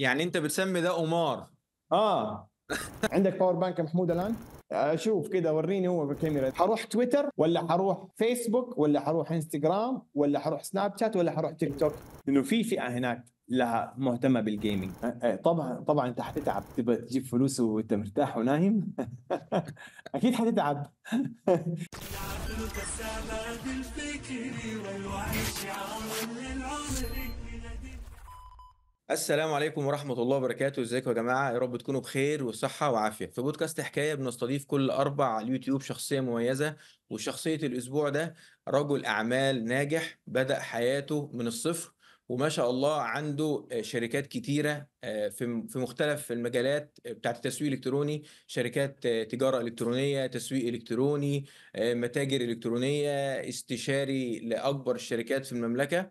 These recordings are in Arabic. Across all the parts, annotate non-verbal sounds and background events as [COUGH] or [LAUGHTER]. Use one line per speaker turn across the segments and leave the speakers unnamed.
يعني انت بتسمي ده قمار
اه [LAUGHS] عندك باور بانك يا محمود الان اشوف آه، كذا وريني هو بالكاميرا حروح تويتر ولا حروح فيسبوك ولا حروح انستغرام ولا حروح سناب شات ولا حروح تيك توك انه في فئه هناك لها مهتمه بالجيمنج آه، آه، طبعا طبعا انت حتتعب تبغى تجيب فلوس وانت مرتاح ونايم
[LAUGHS] اكيد حتتعب والوعي شعار للعمر السلام عليكم ورحمة الله وبركاته، ازيكم يا جماعة؟ يا رب تكونوا بخير وصحة وعافية. في بودكاست حكاية بنستضيف كل أربع على اليوتيوب شخصية مميزة، وشخصية الأسبوع ده رجل أعمال ناجح بدأ حياته من الصفر وما شاء الله عنده شركات كتيرة آه، في في مختلف المجالات بتاعت التسويق الإلكتروني، شركات آه، تجارة إلكترونية، تسويق إلكتروني، آه، متاجر إلكترونية، استشاري لأكبر الشركات في المملكة.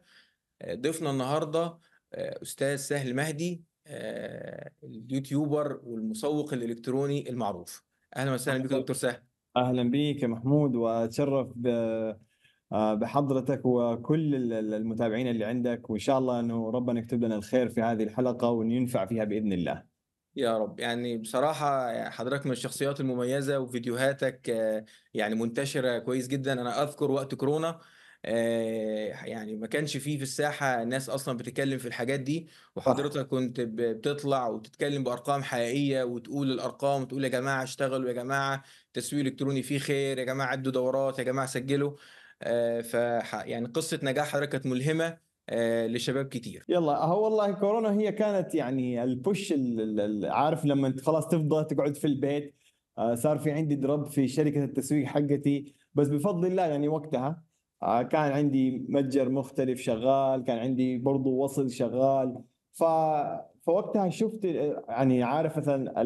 ضيفنا النهارده آه، استاذ سهل مهدي آه، اليوتيوبر والمسوق الالكتروني المعروف اهلا وسهلا بك دكتور سهل اهلا بك يا محمود واتشرف آه، بحضرتك
وكل المتابعين اللي عندك وان شاء الله انه ربنا يكتب لنا الخير في هذه الحلقه وينفع ينفع فيها باذن الله
يا رب يعني بصراحة حضرتك من الشخصيات المميزة وفيديوهاتك يعني منتشرة كويس جدا أنا أذكر وقت كورونا آه، يعني ما كانش فيه في الساحه ناس اصلا بتتكلم في الحاجات دي وحضرتك كنت بتطلع وتتكلم بارقام حقيقيه وتقول الارقام وتقول يا جماعه اشتغلوا يا جماعه تسويق الكتروني فيه خير يا جماعه ادوا دورات يا جماعه سجلوا آه، ف يعني قصه نجاح حضرتك كانت ملهمه آه، لشباب كتير
يلا هو والله كورونا هي كانت يعني البوش عارف لما انت خلاص تفضل تقعد في البيت صار في عندي درب في شركه التسويق حقتي بس بفضل الله يعني وقتها آه، كان عندي متجر مختلف شغال كان عندي برضو وصل شغال ف فوقتها شفت يعني عارف مثلا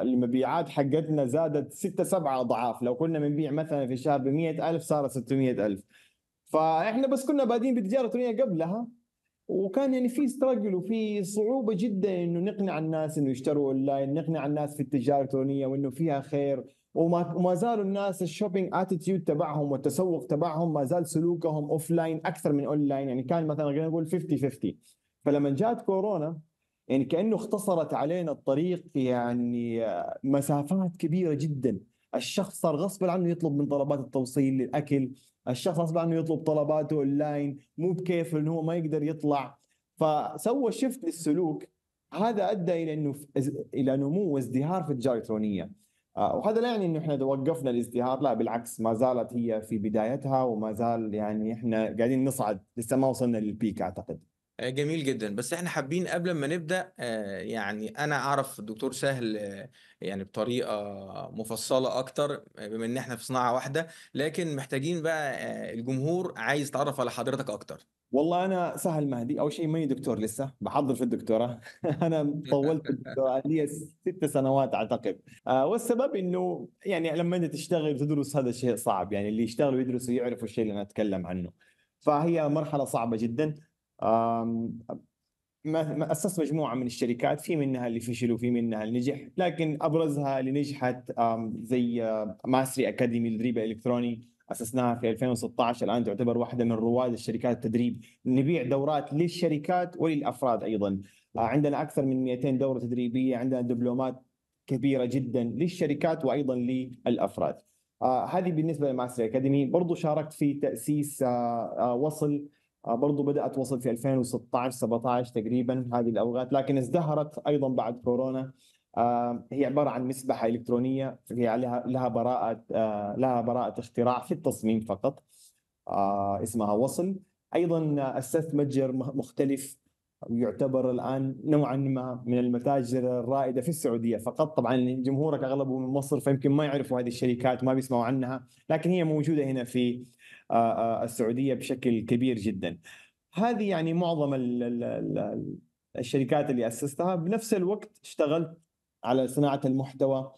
المبيعات حقتنا زادت ستة سبعة أضعاف لو كنا بنبيع مثلا في الشهر بمية ألف صارت ستمية ألف فإحنا بس كنا بادين بالتجارة الإلكترونية قبلها وكان يعني في ستراجل وفي صعوبة جدا إنه نقنع الناس إنه يشتروا أونلاين نقنع الناس في التجارة الإلكترونية وإنه فيها خير وما وما زالوا الناس الشوبينج اتيتيود تبعهم والتسوق تبعهم ما زال سلوكهم اوف لاين اكثر من اون لاين يعني كان مثلا خلينا نقول 50 50 فلما جات كورونا يعني كانه اختصرت علينا الطريق يعني آه، مسافات كبيره جدا الشخص صار غصب عنه يطلب من طلبات التوصيل للاكل الشخص غصب عنه يطلب طلباته اونلاين مو بكيف انه هو ما يقدر يطلع فسوى شفت للسلوك هذا ادى الى انه الى نمو وازدهار في التجاره الالكترونيه آه، وهذا لا يعني انه احنا وقفنا الازدهار لا بالعكس ما زالت هي في بدايتها وما زال يعني احنا قاعدين نصعد لسه ما وصلنا للبيك اعتقد
آه، جميل جدا بس احنا حابين قبل ما نبدأ آه، يعني انا اعرف الدكتور سهل آه، يعني بطريقة مفصلة اكتر بما ان احنا في صناعة واحدة لكن محتاجين بقى الجمهور عايز يتعرف على حضرتك اكتر
والله انا سهل مهدي اول شيء ماني دكتور لسه بحضر في الدكتوراه [LAUGHS] انا طولت الدكتوراه لي ست سنوات اعتقد والسبب انه يعني لما انت تشتغل وتدرس هذا الشيء صعب يعني اللي يشتغل ويدرس يعرفوا الشيء اللي انا اتكلم عنه فهي مرحله صعبه جدا اسست مجموعه من الشركات في منها اللي فشل وفي منها اللي نجح لكن ابرزها اللي نجحت زي ماسري اكاديمي للتدريب الالكتروني اسسناها في 2016 الان تعتبر واحده من رواد الشركات التدريب نبيع دورات للشركات وللافراد ايضا آه، عندنا اكثر من 200 دوره تدريبيه عندنا دبلومات كبيره جدا للشركات وايضا للافراد آه، هذه بالنسبه لماسري اكاديمي برضو شاركت في تاسيس آه، وصل آه، برضه بدات وصل في 2016 17 تقريبا هذه الاوقات لكن ازدهرت ايضا بعد كورونا آه، هي عباره عن مسبحه الكترونيه هي لها لها براءه آه، لها براءه اختراع في التصميم فقط اسمها وصل ايضا اسست متجر مختلف يعتبر الان نوعا ما من المتاجر الرائده في السعوديه فقط طبعا جمهورك اغلبه من مصر فيمكن ما يعرفوا هذه الشركات ما بيسمعوا عنها لكن هي موجوده هنا في آه، آه، السعوديه بشكل كبير جدا. هذه يعني معظم الشركات اللي اسستها بنفس الوقت اشتغلت على صناعه المحتوى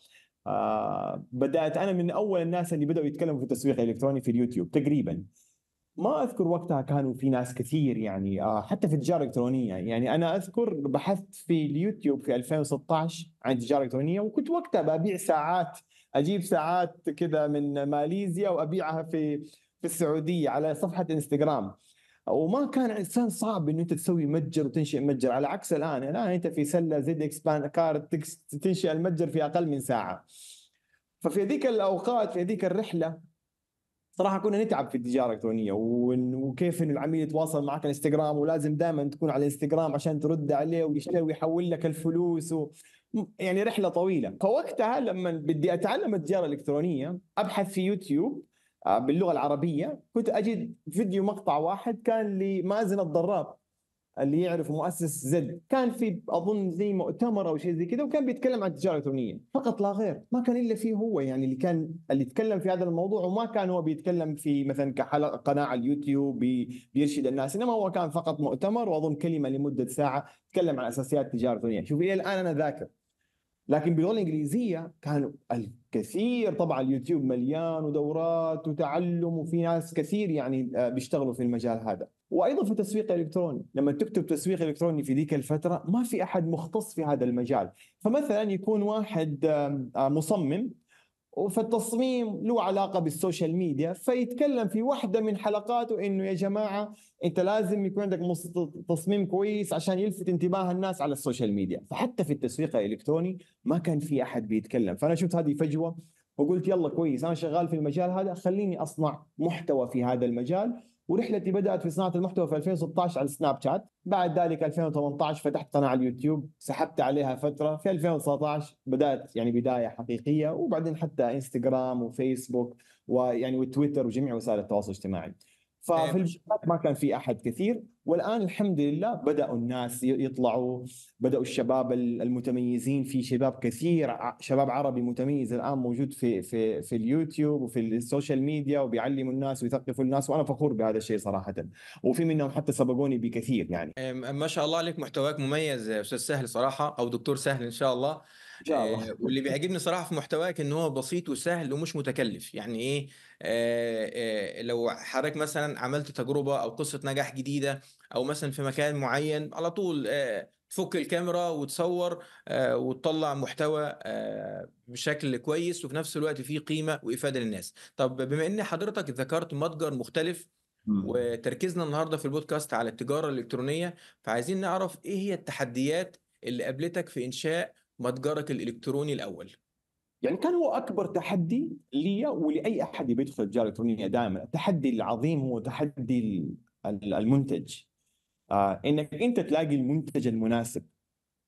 آه، بدات انا من اول الناس اللي بداوا يتكلموا في التسويق الالكتروني في اليوتيوب تقريبا ما اذكر وقتها كانوا في ناس كثير يعني حتى في التجاره الالكترونيه يعني انا اذكر بحثت في اليوتيوب في 2016 عن التجاره الالكترونيه وكنت وقتها ببيع ساعات اجيب ساعات كذا من ماليزيا وابيعها في في السعوديه على صفحه انستغرام وما كان انسان صعب انه انت تسوي متجر وتنشئ متجر على عكس الان الان انت في سله زد اكسبان كارد تنشئ المتجر في اقل من ساعه ففي هذيك الاوقات في هذيك الرحله صراحه كنا نتعب في التجاره الالكترونيه وكيف انه العميل يتواصل معك انستغرام ولازم دائما تكون على الانستغرام عشان ترد عليه ويشتري ويحول لك الفلوس و... يعني رحله طويله فوقتها لما بدي اتعلم التجاره الالكترونيه ابحث في يوتيوب آه، باللغه العربيه كنت اجد فيديو مقطع واحد كان لمازن الضراب اللي يعرف مؤسس زد كان في اظن زي مؤتمر او شيء زي كذا وكان بيتكلم عن التجاره الالكترونيه فقط لا غير ما كان الا فيه هو يعني اللي كان اللي يتكلم في هذا الموضوع وما كان هو بيتكلم في مثلا كحلقه قناه على اليوتيوب بيرشد الناس انما هو كان فقط مؤتمر واظن كلمه لمده ساعه تكلم عن اساسيات التجاره الالكترونيه شوف الى الان انا ذاكر لكن باللغه الانجليزيه كان الكثير طبعا اليوتيوب مليان ودورات وتعلم وفي ناس كثير يعني آه، بيشتغلوا في المجال هذا وايضا في التسويق الالكتروني لما تكتب تسويق الكتروني في ذيك الفتره ما في احد مختص في هذا المجال فمثلا يكون واحد آه، مصمم فالتصميم له علاقه بالسوشيال ميديا فيتكلم في واحده من حلقاته انه يا جماعه انت لازم يكون عندك تصميم كويس عشان يلفت انتباه الناس على السوشيال ميديا فحتى في التسويق الالكتروني ما كان في احد بيتكلم فانا شفت هذه فجوه وقلت يلا كويس انا شغال في المجال هذا خليني اصنع محتوى في هذا المجال ورحلتي بدات في صناعه المحتوى في 2016 على سناب شات بعد ذلك 2018 فتحت قناه على اليوتيوب سحبت عليها فتره في 2019 بدات يعني بدايه حقيقيه وبعدين حتى انستغرام وفيسبوك ويعني وتويتر وجميع وسائل التواصل الاجتماعي ففي إيه. البدايات ما كان في احد كثير والان الحمد لله بداوا الناس يطلعوا بداوا الشباب المتميزين في شباب كثير شباب عربي متميز الان موجود في في في اليوتيوب وفي السوشيال ميديا وبيعلموا الناس ويثقفوا الناس وانا فخور بهذا الشيء صراحه وفي منهم حتى سبقوني بكثير يعني
إيه، ما شاء الله عليك محتواك مميز استاذ سهل صراحه او دكتور سهل ان شاء الله آه، واللي بيعجبني صراحه في محتواك ان هو بسيط وسهل ومش متكلف يعني ايه آه، آه، لو حضرتك مثلا عملت تجربه او قصه نجاح جديده او مثلا في مكان معين على طول تفك الكاميرا وتصور وتطلع محتوى بشكل كويس وفي نفس الوقت فيه قيمه وافاده للناس طب بما ان حضرتك ذكرت متجر مختلف وتركيزنا النهارده في البودكاست على التجاره الالكترونيه فعايزين نعرف ايه هي التحديات اللي قابلتك في انشاء متجرك الالكتروني الاول يعني كان هو اكبر تحدي
لي ولاي احد يدخل التجاره الالكترونيه دائما التحدي العظيم هو تحدي المنتج آه انك انت تلاقي المنتج المناسب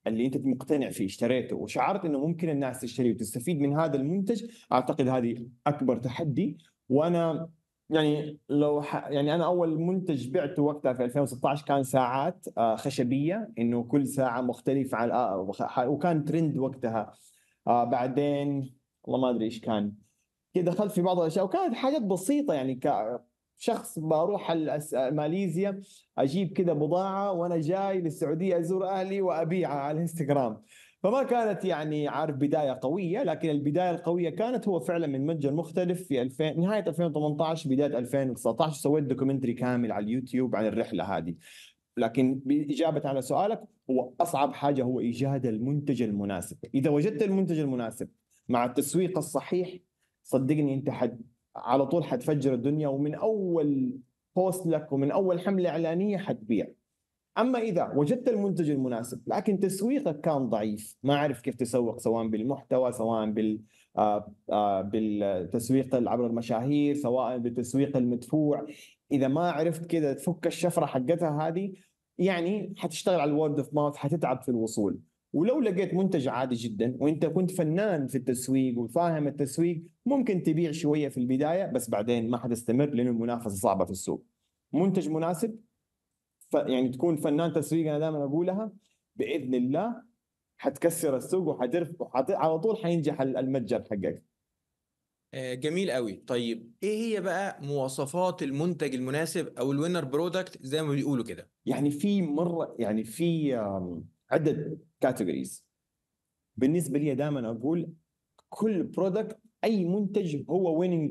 اللي انت مقتنع فيه اشتريته وشعرت انه ممكن الناس تشتري وتستفيد من هذا المنتج اعتقد هذه اكبر تحدي وانا يعني لو ح... يعني انا اول منتج بعته وقتها في 2016 كان ساعات آه، خشبيه انه كل ساعه مختلفه عن آه، وكان ترند وقتها آه، بعدين والله ما ادري ايش كان دخلت في بعض الاشياء وكانت حاجات بسيطه يعني كشخص بروح ماليزيا اجيب كذا بضاعه وانا جاي للسعوديه ازور اهلي وابيعها على الانستغرام فما كانت يعني عارف بدايه قويه لكن البدايه القويه كانت هو فعلا من متجر مختلف في 2000 نهايه 2018 بدايه 2019 سويت دوكيومنتري كامل على اليوتيوب عن الرحله هذه لكن بإجابة على سؤالك هو أصعب حاجة هو إيجاد المنتج المناسب إذا وجدت المنتج المناسب مع التسويق الصحيح صدقني أنت حد على طول حتفجر الدنيا ومن أول بوست لك ومن أول حملة إعلانية حتبيع اما اذا وجدت المنتج المناسب لكن تسويقك كان ضعيف ما عرف كيف تسوق سواء بالمحتوى سواء بال آه، آه، بالتسويق عبر المشاهير سواء بالتسويق المدفوع اذا ما عرفت كذا تفك الشفره حقتها هذه يعني حتشتغل على الورد اوف ماوث حتتعب في الوصول ولو لقيت منتج عادي جدا وانت كنت فنان في التسويق وفاهم التسويق ممكن تبيع شويه في البدايه بس بعدين ما حتستمر لانه المنافسه صعبه في السوق منتج مناسب يعني تكون فنان تسويق انا دائما اقولها باذن الله حتكسر السوق وحت... على طول حينجح المتجر حقك
آه، جميل قوي طيب ايه هي بقى مواصفات المنتج المناسب او الوينر برودكت زي ما بيقولوا كده
يعني في مره يعني في عدد كاتيجوريز بالنسبه لي دائما اقول كل برودكت اي منتج هو ويننج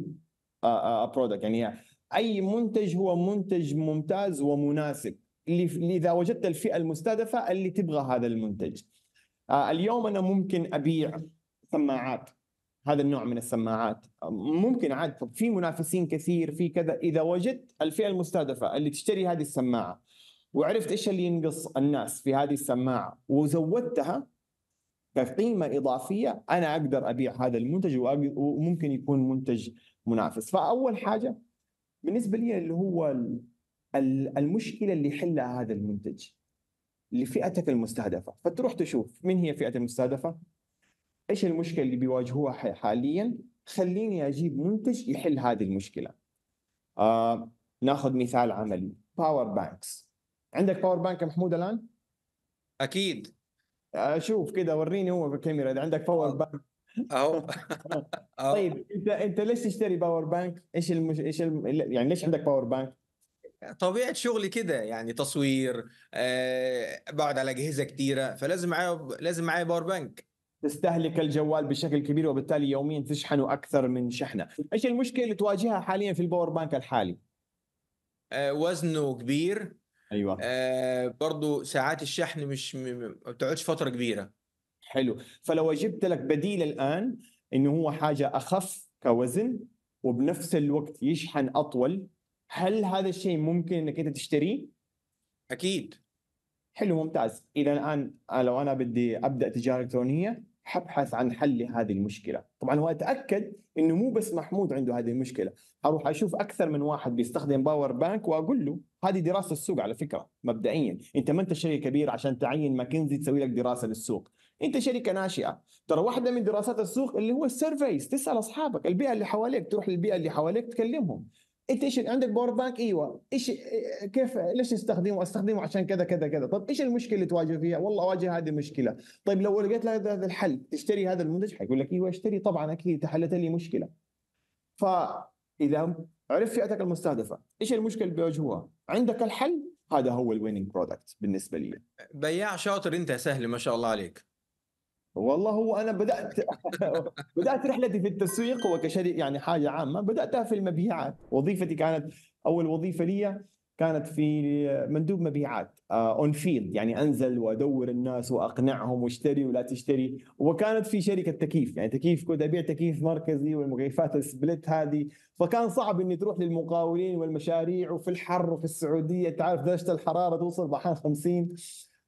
برودكت آه، آه، يعني اي منتج هو منتج ممتاز ومناسب اللي اذا وجدت الفئه المستهدفه اللي تبغى هذا المنتج آه، اليوم انا ممكن ابيع سماعات هذا النوع من السماعات ممكن عاد في منافسين كثير في كذا اذا وجدت الفئه المستهدفه اللي تشتري هذه السماعه وعرفت ايش اللي ينقص الناس في هذه السماعه وزودتها كقيمه اضافيه انا اقدر ابيع هذا المنتج وممكن يكون منتج منافس فاول حاجه بالنسبه لي اللي هو المشكله اللي يحلها هذا المنتج لفئتك المستهدفه فتروح تشوف من هي فئه المستهدفه ايش المشكله اللي بيواجهوها حاليا خليني اجيب منتج يحل هذه المشكله آه، ناخذ مثال عملي باور بانكس عندك باور بانك يا محمود الان اكيد اشوف آه، كده وريني هو في الكاميرا اذا عندك باور بانك أو. أو. [LAUGHS] طيب انت انت ليش تشتري باور بانك؟ ايش المش... ايش الم... يعني ليش عندك باور بانك؟
طبيعه شغلي كده يعني تصوير آه بقعد على اجهزه كتيره فلازم معايا لازم معايا باور بانك تستهلك الجوال بشكل كبير وبالتالي يوميا تشحنه اكثر من شحنه، ايش المشكله اللي تواجهها حاليا في الباور بانك الحالي؟ آه وزنه كبير ايوه آه برضه ساعات الشحن مش ما بتقعدش فتره كبيره حلو فلو جبت لك بديل الان انه هو حاجه اخف
كوزن وبنفس الوقت يشحن اطول هل هذا الشيء ممكن انك انت تشتريه؟ اكيد حلو ممتاز اذا الان لو انا بدي ابدا تجاره الكترونيه حبحث عن حل لهذه المشكله طبعا هو اتاكد انه مو بس محمود عنده هذه المشكله اروح اشوف اكثر من واحد بيستخدم باور بانك واقول له هذه دراسه السوق على فكره مبدئيا انت ما انت شركه كبيره عشان تعين ماكنزي تسوي لك دراسه للسوق انت شركه ناشئه ترى واحده من دراسات السوق اللي هو السيرفيس تسال اصحابك البيئه اللي حواليك تروح للبيئه اللي حواليك تكلمهم انت ايش عندك باور بانك ايوه ايش كيف ليش استخدمه استخدمه عشان كذا كذا كذا طب ايش المشكله اللي تواجه فيها والله اواجه هذه المشكله طيب لو لقيت هذا الحل تشتري هذا المنتج حيقول لك ايوه اشتري طبعا اكيد حلت لي مشكله فاذا عرف فئتك المستهدفه ايش المشكله اللي بيواجهوها عندك الحل هذا هو الويننج برودكت بالنسبه لي
بياع شاطر انت سهل ما شاء الله عليك
والله هو انا بدات [LAUGHS] بدات رحلتي في التسويق وكشريك يعني حاجه عامه بداتها في المبيعات وظيفتي كانت اول وظيفه لي كانت في مندوب مبيعات اون uh, فيلد يعني انزل وادور الناس واقنعهم واشتري ولا تشتري وكانت في شركه تكييف يعني تكييف كنت ابيع تكييف مركزي والمكيفات السبلت هذه فكان صعب اني تروح للمقاولين والمشاريع وفي الحر وفي السعوديه تعرف درجه الحراره توصل بحال 50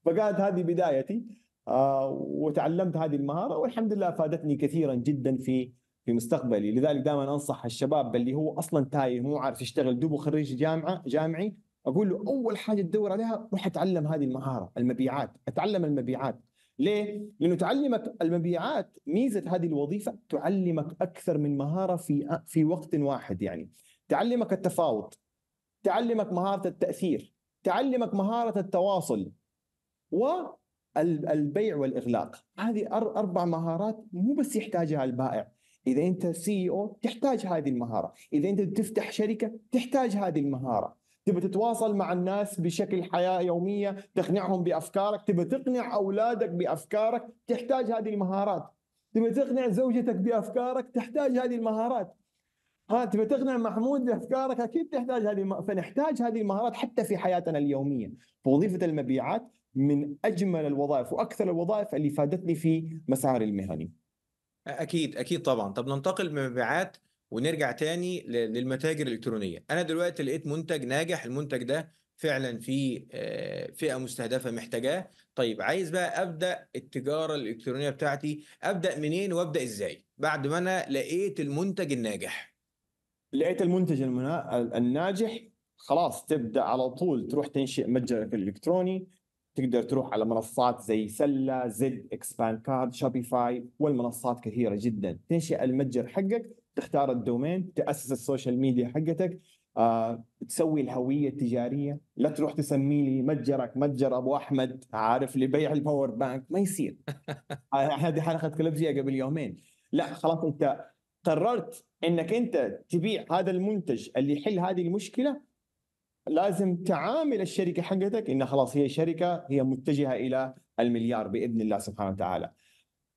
فكانت هذه بدايتي آه، وتعلمت هذه المهاره والحمد لله فادتني كثيرا جدا في في مستقبلي لذلك دائما انصح الشباب اللي هو اصلا تايه مو عارف يشتغل دوبه خريج جامعه جامعي اقول له اول حاجه تدور عليها روح اتعلم هذه المهاره المبيعات اتعلم المبيعات ليه؟ لانه تعلمك المبيعات ميزه هذه الوظيفه تعلمك اكثر من مهاره في في وقت واحد يعني تعلمك التفاوض تعلمك مهاره التاثير تعلمك مهاره التواصل و البيع والاغلاق هذه اربع مهارات مو بس يحتاجها البائع اذا انت سي او e تحتاج هذه المهاره اذا انت تفتح شركه تحتاج هذه المهاره تبى تتواصل مع الناس بشكل حياه يوميه تقنعهم بافكارك تبى تقنع اولادك بافكارك تحتاج هذه المهارات تبى تقنع زوجتك بافكارك تحتاج هذه المهارات ها تبى تقنع محمود بافكارك اكيد تحتاج هذه فنحتاج هذه المهارات حتى في حياتنا اليوميه فوظيفه المبيعات من اجمل الوظائف واكثر الوظائف اللي فادتني في مساري المهني.
اكيد اكيد طبعا، طب ننتقل من المبيعات ونرجع تاني للمتاجر الالكترونيه، انا دلوقتي لقيت منتج ناجح، المنتج ده فعلا في آه، فئه مستهدفه محتاجاه، طيب عايز بقى ابدا التجاره الالكترونيه بتاعتي، ابدا منين وابدا ازاي؟ بعد ما انا لقيت المنتج الناجح. لقيت المنتج الناجح خلاص تبدا
على طول تروح تنشئ متجرك الالكتروني تقدر تروح على منصات زي سله زد اكسبان كارد شوبيفاي والمنصات كثيره جدا تنشئ المتجر حقك تختار الدومين تاسس السوشيال ميديا حقتك آه، تسوي الهويه التجاريه لا تروح تسمي لي متجرك متجر ابو احمد عارف لبيع الباور بانك ما يصير [LAUGHS] آه، هذه حلقه كلب قبل يومين لا خلاص انت قررت انك انت تبيع هذا المنتج اللي يحل هذه المشكله لازم تعامل الشركه حقتك انها خلاص هي شركه هي متجهه الى المليار باذن الله سبحانه وتعالى.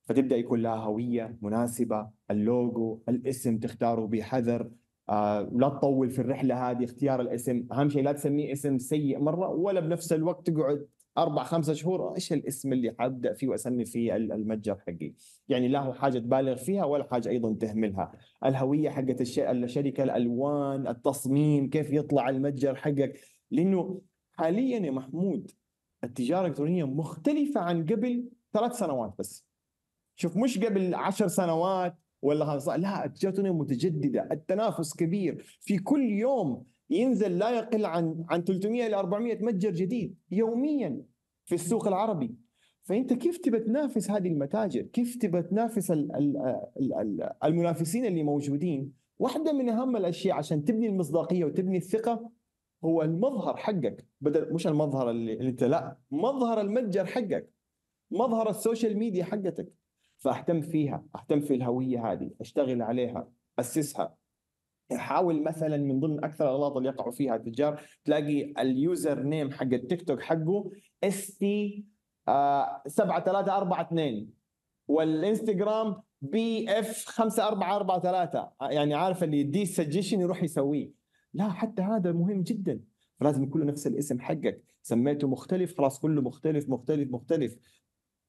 فتبدا يكون لها هويه مناسبه، اللوجو، الاسم تختاره بحذر، آه، لا تطول في الرحله هذه اختيار الاسم، اهم شيء لا تسميه اسم سيء مره ولا بنفس الوقت تقعد اربع خمسة شهور ايش الاسم اللي حابدا فيه واسمي فيه المتجر حقي؟ يعني لا هو حاجه تبالغ فيها ولا حاجه ايضا تهملها، الهويه حقت الشركه الالوان، التصميم، كيف يطلع المتجر حقك؟ لانه حاليا يا محمود التجاره الالكترونيه مختلفه عن قبل ثلاث سنوات بس. شوف مش قبل عشر سنوات ولا خمسة لا التجاره الالكترونيه متجدده، التنافس كبير، في كل يوم ينزل لا يقل عن عن 300 الى 400 متجر جديد يوميا في السوق العربي فانت كيف تبى تنافس هذه المتاجر؟ كيف تبى تنافس المنافسين اللي موجودين؟ واحده من اهم الاشياء عشان تبني المصداقيه وتبني الثقه هو المظهر حقك بدل مش المظهر اللي انت لا مظهر المتجر حقك مظهر السوشيال ميديا حقتك فاهتم فيها اهتم في الهويه هذه اشتغل عليها اسسها حاول مثلا من ضمن اكثر الاغلاط اللي يقعوا فيها التجار تلاقي اليوزر نيم حق التيك توك حقه اس تي 7342 والانستغرام بي اف 5443 يعني عارف اللي دي سجيشن يروح يسويه لا حتى هذا مهم جدا لازم يكون نفس الاسم حقك سميته مختلف خلاص كله مختلف مختلف مختلف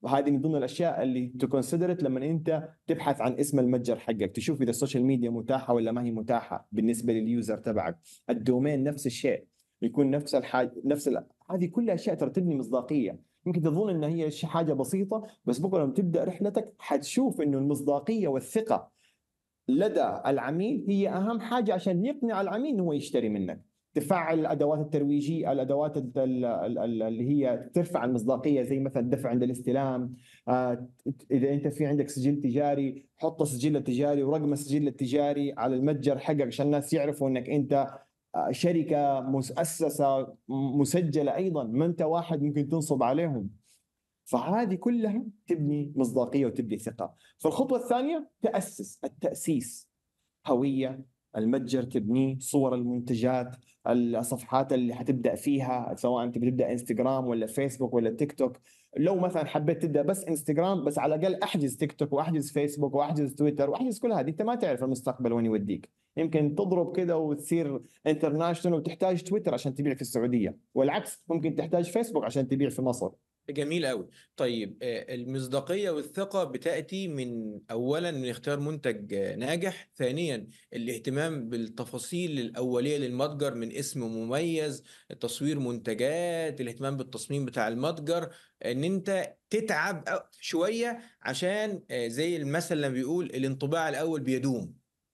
وهذه من ضمن الاشياء اللي تكونسيدرت لما انت تبحث عن اسم المتجر حقك تشوف اذا السوشيال ميديا متاحه ولا ما هي متاحه بالنسبه لليوزر تبعك الدومين نفس الشيء يكون نفس الحاج نفس ال... هذه كلها اشياء ترى تبني مصداقيه يمكن تظن ان هي حاجه بسيطه بس بكره لما تبدا رحلتك حتشوف انه المصداقيه والثقه لدى العميل هي اهم حاجه عشان يقنع العميل انه هو يشتري منك تفعل الادوات الترويجيه الادوات اللي هي ترفع المصداقيه زي مثلا الدفع عند الاستلام آه، اذا انت في عندك سجل تجاري حط السجل التجاري ورقم السجل التجاري على المتجر حقك عشان الناس يعرفوا انك انت آه، شركه مؤسسه مسجله ايضا ما انت واحد ممكن تنصب عليهم فهذه كلها تبني مصداقيه وتبني ثقه فالخطوه الثانيه تاسس التاسيس هويه المتجر تبنيه صور المنتجات الصفحات اللي حتبدا فيها سواء انت بتبدا انستغرام ولا فيسبوك ولا تيك توك لو مثلا حبيت تبدا بس انستغرام بس على الاقل احجز تيك توك واحجز فيسبوك واحجز تويتر واحجز كل هذه انت ما تعرف المستقبل وين يوديك يمكن تضرب كده وتصير انترناشونال وتحتاج تويتر عشان تبيع في السعوديه والعكس ممكن تحتاج فيسبوك عشان تبيع في مصر
جميل قوي طيب آه، المصداقيه والثقه بتاتي من اولا من اختيار منتج ناجح ثانيا الاهتمام بالتفاصيل الاوليه للمتجر من اسم مميز تصوير منتجات الاهتمام بالتصميم بتاع المتجر آه، ان انت تتعب شويه عشان آه، زي المثل لما بيقول الانطباع الاول بيدوم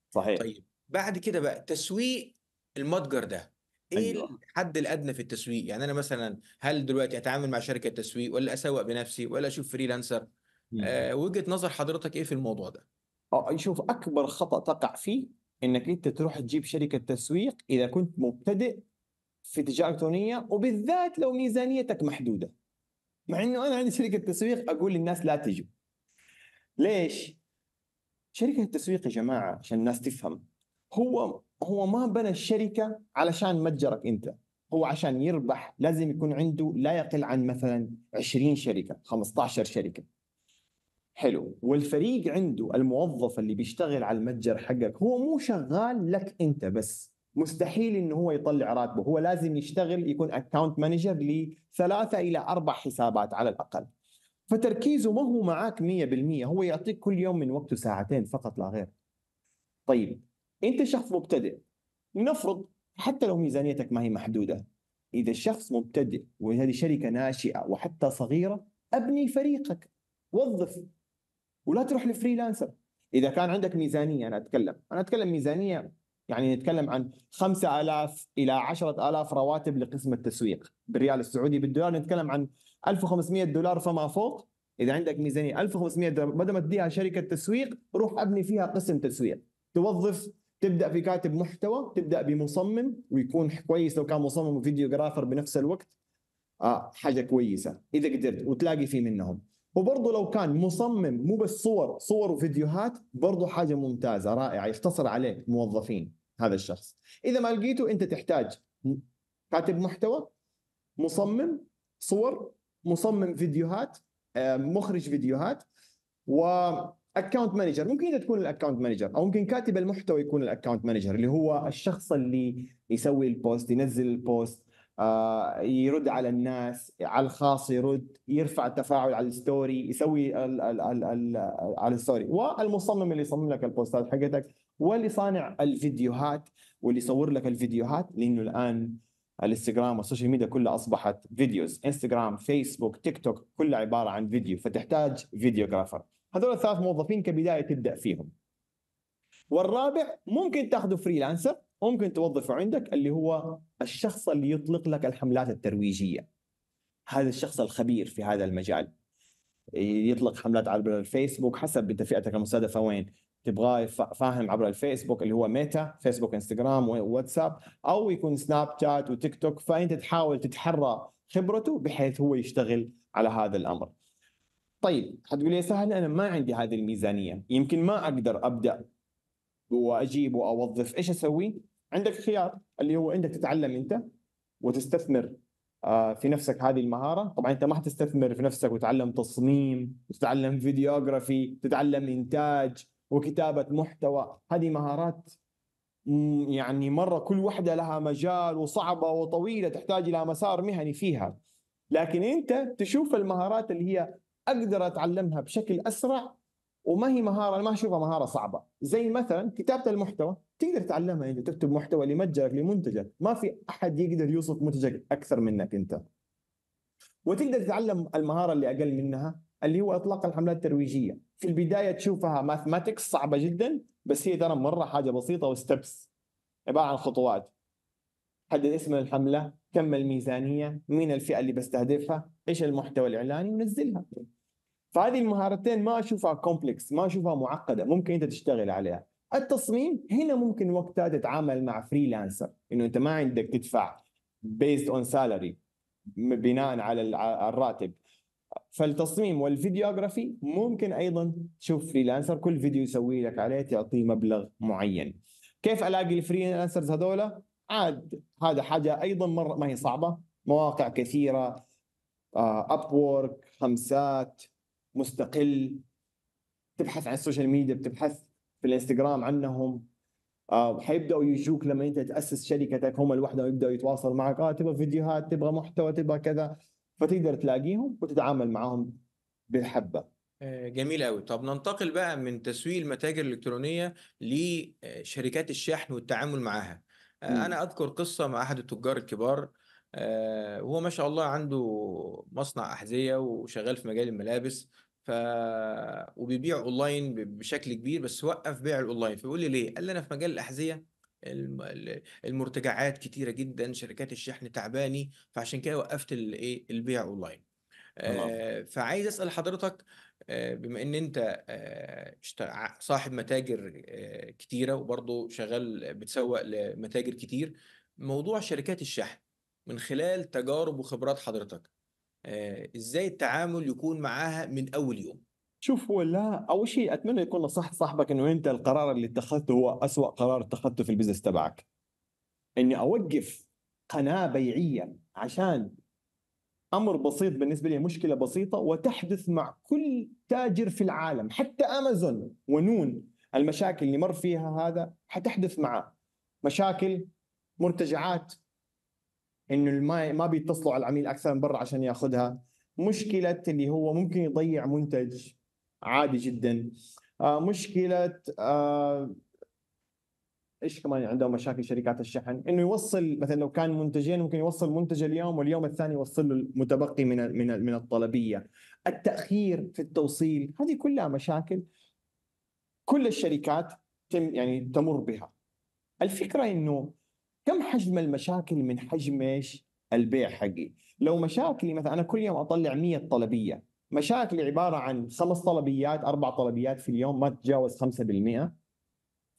صحيح طيب بعد كده بقى تسويق المتجر ده ايه الحد الادنى في التسويق يعني انا مثلا هل دلوقتي اتعامل مع شركه تسويق ولا اسوق بنفسي ولا اشوف فريلانسر آه وجهه نظر حضرتك ايه في الموضوع ده اه شوف اكبر خطا تقع فيه
انك انت تروح تجيب شركه تسويق اذا كنت مبتدئ في تجاره الكترونيه وبالذات لو ميزانيتك محدوده مع انه انا عندي شركه تسويق اقول للناس لا تجوا ليش شركه التسويق يا جماعه عشان الناس تفهم هو هو ما بنى الشركه علشان متجرك انت هو عشان يربح لازم يكون عنده لا يقل عن مثلا 20 شركه 15 شركه حلو والفريق عنده الموظف اللي بيشتغل على المتجر حقك هو مو شغال لك انت بس مستحيل انه هو يطلع راتبه هو لازم يشتغل يكون اكاونت مانجر لثلاثه الى اربع حسابات على الاقل فتركيزه ما هو معاك 100% هو يعطيك كل يوم من وقته ساعتين فقط لا غير طيب انت شخص مبتدئ لنفرض حتى لو ميزانيتك ما هي محدوده اذا الشخص مبتدئ وهذه شركه ناشئه وحتى صغيره ابني فريقك وظف ولا تروح لفريلانسر اذا كان عندك ميزانيه انا اتكلم انا اتكلم ميزانيه يعني نتكلم عن 5000 الى 10000 رواتب لقسم التسويق بالريال السعودي بالدولار نتكلم عن 1500 دولار فما فوق اذا عندك ميزانيه 1500 دولار بدل ما تديها شركه تسويق روح ابني فيها قسم تسويق توظف تبدا في كاتب محتوى تبدا بمصمم ويكون كويس لو كان مصمم وفيديو جرافر بنفس الوقت آه حاجه كويسه اذا قدرت وتلاقي في منهم وبرضه لو كان مصمم مو بس صور صور وفيديوهات برضه حاجه ممتازه رائعه يختصر عليك موظفين هذا الشخص اذا ما لقيته انت تحتاج كاتب محتوى مصمم صور مصمم فيديوهات آه، مخرج فيديوهات و اكونت مانجر ممكن انت تكون الاكونت مانجر او ممكن كاتب المحتوى يكون الاكونت مانجر اللي هو الشخص اللي يسوي البوست ينزل البوست آه، يرد على الناس على الخاص يرد يرفع التفاعل على الستوري يسوي الـ الـ الـ الـ على الستوري والمصمم اللي يصمم لك البوستات حقتك واللي صانع الفيديوهات واللي يصور لك الفيديوهات لانه الان الانستغرام والسوشيال ميديا كلها اصبحت فيديوز انستغرام فيسبوك تيك توك كلها عباره عن فيديو فتحتاج جرافر هذول الثلاث موظفين كبدايه تبدا فيهم والرابع ممكن تاخذه فريلانسر ممكن توظفه عندك اللي هو الشخص اللي يطلق لك الحملات الترويجيه هذا الشخص الخبير في هذا المجال يطلق حملات عبر الفيسبوك حسب انت فئتك المستهدفه وين تبغاه فاهم عبر الفيسبوك اللي هو ميتا فيسبوك انستغرام واتساب او يكون سناب شات وتيك توك فانت تحاول تتحرى خبرته بحيث هو يشتغل على هذا الامر طيب حتقول لي سهل انا ما عندي هذه الميزانيه يمكن ما اقدر ابدا واجيب واوظف ايش اسوي؟ عندك خيار اللي هو انك تتعلم انت وتستثمر آه، في نفسك هذه المهاره طبعا انت ما حتستثمر في نفسك وتتعلم تصميم وتتعلم فيديوغرافي تتعلم انتاج وكتابه محتوى هذه مهارات يعني مره كل واحده لها مجال وصعبه وطويله تحتاج الى مسار مهني فيها لكن انت تشوف المهارات اللي هي اقدر اتعلمها بشكل اسرع وما هي مهاره انا ما اشوفها مهاره صعبه زي مثلا كتابه المحتوى تقدر تتعلمها انت تكتب محتوى لمتجرك لمنتجك ما في احد يقدر يوصف منتجك اكثر منك انت وتقدر تتعلم المهاره اللي اقل منها اللي هو اطلاق الحملات الترويجيه في البدايه تشوفها ماثماتكس صعبه جدا بس هي ترى مره حاجه بسيطه وستبس عباره عن خطوات حدد اسم الحمله كم الميزانيه مين الفئه اللي بستهدفها ايش المحتوى الاعلاني ونزلها فهذه المهارتين ما اشوفها كومبلكس ما اشوفها معقده ممكن انت تشتغل عليها التصميم هنا ممكن وقتها تتعامل مع فريلانسر انه انت ما عندك تدفع بيزد اون سالري بناء على الراتب فالتصميم والفيديوغرافي ممكن ايضا تشوف فريلانسر كل فيديو يسوي لك عليه تعطيه مبلغ معين كيف الاقي الفريلانسرز هذول عاد هذا حاجه ايضا مره ما هي صعبه مواقع كثيره اب آه، وورك خمسات مستقل تبحث عن السوشيال ميديا بتبحث في الانستغرام عنهم آه، حيبداوا يجوك لما انت تاسس شركتك هم لوحدهم يبداوا يتواصلوا معك اه تبغى فيديوهات تبغى محتوى تبغى كذا فتقدر تلاقيهم وتتعامل معاهم بالحبه
آه، جميل قوي طب ننتقل بقى من تسويق المتاجر الالكترونيه لشركات آه، الشحن والتعامل معها انا اذكر قصه مع احد التجار الكبار هو ما شاء الله عنده مصنع احذيه وشغال في مجال الملابس ف وبيبيع اونلاين بشكل كبير بس وقف بيع الاونلاين فبيقول لي ليه؟ قال لي انا في مجال الاحذيه المرتجعات كتيره جدا شركات الشحن تعباني فعشان كده وقفت الايه البيع اونلاين آه فعايز اسال حضرتك آه بما ان انت آه صاحب متاجر آه، كتيره وبرضه شغال بتسوق لمتاجر كتير موضوع شركات الشحن من خلال تجارب وخبرات حضرتك آه، ازاي التعامل يكون معاها من اول يوم شوف هو لا اول شيء اتمنى يكون نصحت صاحبك انه انت القرار اللي اتخذته هو اسوا
قرار اتخذته في البزنس تبعك اني اوقف قناه بيعيه عشان امر بسيط بالنسبه لي مشكله بسيطه وتحدث مع كل تاجر في العالم حتى امازون ونون المشاكل اللي مر فيها هذا حتحدث معاه مشاكل مرتجعات انه الماء ما بيتصلوا على العميل اكثر من برا عشان ياخذها مشكله اللي هو ممكن يضيع منتج عادي جدا آه، مشكله آه، ايش كمان عندهم مشاكل شركات الشحن انه يوصل مثلا لو كان منتجين ممكن يوصل منتج اليوم واليوم الثاني يوصل له المتبقي من من من الطلبيه التاخير في التوصيل هذه كلها مشاكل كل الشركات تم يعني تمر بها الفكره انه كم حجم المشاكل من حجم ايش البيع حقي لو مشاكلي مثلا انا كل يوم اطلع 100 طلبيه مشاكلي عباره عن خمس طلبيات اربع طلبيات في اليوم ما تتجاوز 5%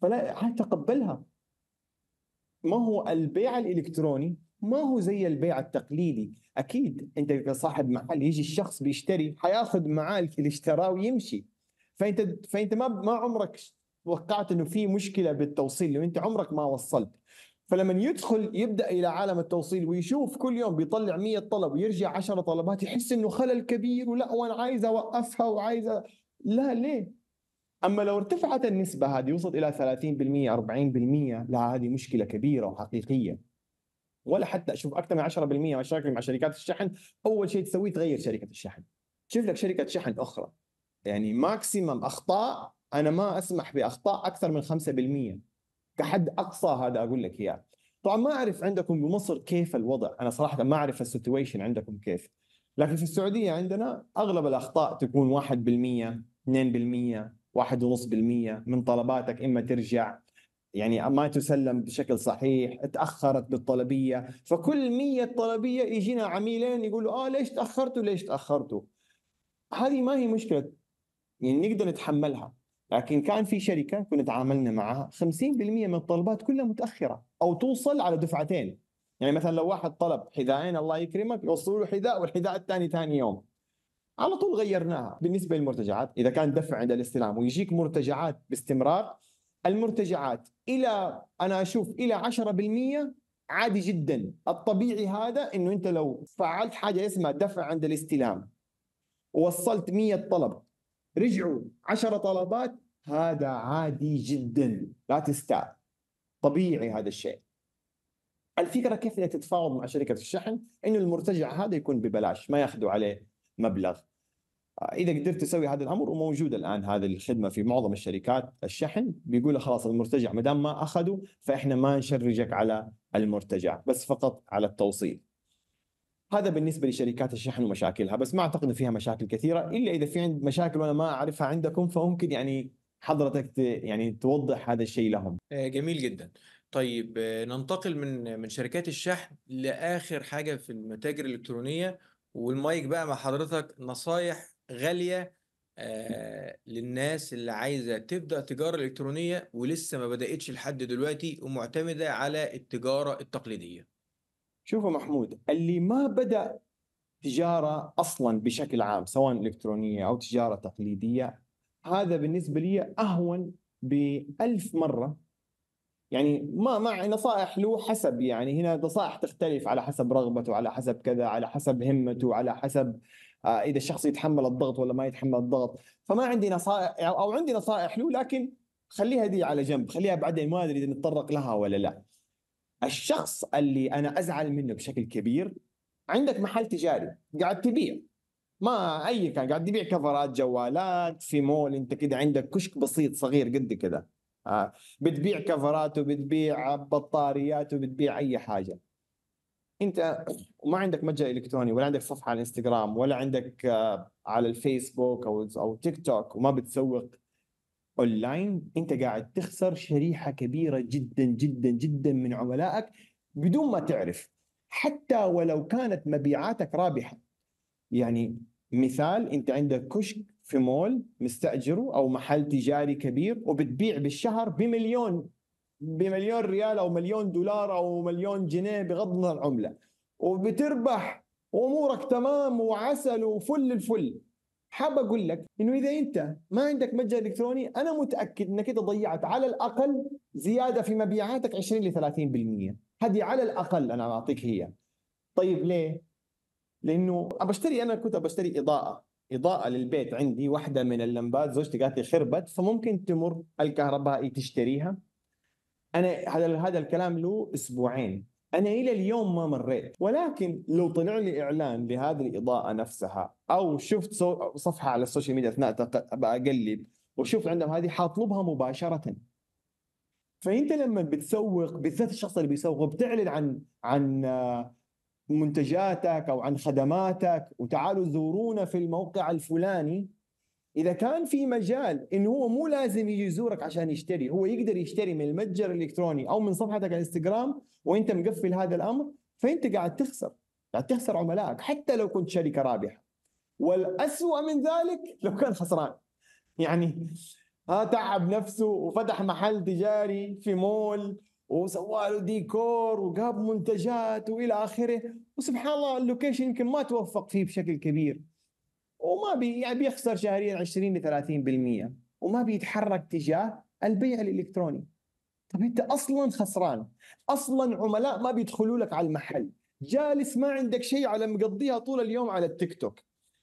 فلا حتقبلها ما هو البيع الالكتروني ما هو زي البيع التقليدي اكيد انت كصاحب محل يجي الشخص بيشتري حياخذ معاه اللي اشتراه ويمشي فانت فانت ما ما عمرك توقعت انه في مشكله بالتوصيل لو انت عمرك ما وصلت فلما يدخل يبدا الى عالم التوصيل ويشوف كل يوم بيطلع 100 طلب ويرجع 10 طلبات يحس انه خلل كبير ولا وانا عايز اوقفها وعايز أ... لا ليه؟ اما لو ارتفعت النسبه هذه وصلت الى 30% 40% لا هذه مشكله كبيره وحقيقيه ولا حتى اشوف اكثر من 10% مشاكل مع شركات الشحن اول شيء تسويه تغير شركه الشحن شوف لك شركه شحن اخرى يعني ماكسيمم اخطاء انا ما اسمح باخطاء اكثر من 5% كحد اقصى هذا اقول لك اياه طبعا ما اعرف عندكم بمصر كيف الوضع انا صراحه ما اعرف السيتويشن عندكم كيف لكن في السعوديه عندنا اغلب الاخطاء تكون 1% 2% 1.5% من طلباتك اما ترجع يعني ما تسلم بشكل صحيح تاخرت بالطلبيه فكل 100 طلبيه يجينا عميلين يقولوا اه ليش تاخرتوا ليش تاخرتوا هذه ما هي مشكله يعني نقدر نتحملها لكن كان في شركه كنا تعاملنا معها 50% من الطلبات كلها متاخره او توصل على دفعتين يعني مثلا لو واحد طلب حذائين الله يكرمك يوصلوا له حذاء والحذاء الثاني ثاني يوم على طول غيرناها بالنسبه للمرتجعات اذا كان دفع عند الاستلام ويجيك مرتجعات باستمرار المرتجعات الى انا اشوف الى 10% عادي جدا الطبيعي هذا انه انت لو فعلت حاجه اسمها دفع عند الاستلام ووصلت 100 طلب رجعوا عشرة طلبات هذا عادي جدا لا تستاء طبيعي هذا الشيء الفكره كيف انك تتفاوض مع شركه الشحن انه المرتجع هذا يكون ببلاش ما ياخذوا عليه مبلغ اذا قدرت تسوي هذا الامر وموجود الان هذه الخدمه في معظم الشركات الشحن بيقول خلاص المرتجع ما دام ما اخذوا فاحنا ما نشرجك على المرتجع بس فقط على التوصيل هذا بالنسبه لشركات الشحن ومشاكلها بس ما اعتقد فيها مشاكل كثيره الا اذا في عند مشاكل وانا ما اعرفها عندكم فممكن يعني حضرتك يعني توضح هذا الشيء لهم
آه، جميل جدا طيب آه، ننتقل من من شركات الشحن لاخر حاجه في المتاجر الالكترونيه والمايك بقى مع حضرتك نصايح غاليه آه، للناس اللي عايزه تبدا تجاره الكترونيه ولسه ما بداتش لحد دلوقتي ومعتمده على التجاره التقليديه شوفوا محمود اللي
ما بدا تجاره اصلا بشكل عام سواء الكترونيه او تجاره تقليديه هذا بالنسبه لي اهون بألف مره يعني ما مع نصائح له حسب يعني هنا نصائح تختلف على حسب رغبته على حسب كذا على حسب همته على حسب آه، اذا الشخص يتحمل الضغط ولا ما يتحمل الضغط فما عندي نصائح او عندي نصائح له لكن خليها دي على جنب خليها بعدين ما ادري اذا نتطرق لها ولا لا الشخص اللي انا ازعل منه بشكل كبير عندك محل تجاري قاعد تبيع ما اي كان قاعد تبيع كفرات جوالات في مول انت كده عندك كشك بسيط صغير قد كده آه. بتبيع كفرات وبتبيع بطاريات وبتبيع اي حاجه انت ما عندك متجر الكتروني ولا عندك صفحه على الانستغرام ولا عندك آه على الفيسبوك او او تيك توك وما بتسوق اونلاين انت قاعد تخسر شريحه كبيره جدا جدا جدا من عملائك بدون ما تعرف حتى ولو كانت مبيعاتك رابحه يعني مثال انت عندك كشك في مول مستاجره او محل تجاري كبير وبتبيع بالشهر بمليون بمليون ريال او مليون دولار او مليون جنيه بغض النظر العمله وبتربح وامورك تمام وعسل وفل الفل حاب اقول لك انه اذا انت ما عندك متجر الكتروني انا متاكد انك انت ضيعت على الاقل زياده في مبيعاتك 20 ل 30% هذه على الاقل انا اعطيك هي طيب ليه؟ لانه بشتري انا كنت بشتري اضاءه اضاءه للبيت عندي واحده من اللمبات زوجتي قالت لي خربت فممكن تمر الكهربائي تشتريها انا هذا هذا الكلام له اسبوعين انا الى اليوم ما مريت ولكن لو طلع لي اعلان لهذه الاضاءه نفسها او شفت صفحه على السوشيال ميديا اثناء بقلب وشفت عندهم هذه حاطلبها مباشره فانت لما بتسوق بالذات الشخص اللي بيسوق وبتعلن عن عن منتجاتك او عن خدماتك وتعالوا زورونا في الموقع الفلاني اذا كان في مجال انه هو مو لازم يجي يزورك عشان يشتري هو يقدر يشتري من المتجر الالكتروني او من صفحتك على الانستغرام وانت مقفل هذا الامر فانت قاعد تخسر قاعد تخسر عملائك حتى لو كنت شركه رابحه والاسوء من ذلك لو كان خسران يعني ها تعب نفسه وفتح محل تجاري في مول وسوى له ديكور وجاب منتجات والى اخره وسبحان الله اللوكيشن يمكن ما توفق فيه بشكل كبير وما بي يعني بيخسر شهريا 20 ل 30% وما بيتحرك تجاه البيع الالكتروني طب انت اصلا خسران اصلا عملاء ما بيدخلوا لك على المحل جالس ما عندك شيء على مقضيها طول اليوم على التيك توك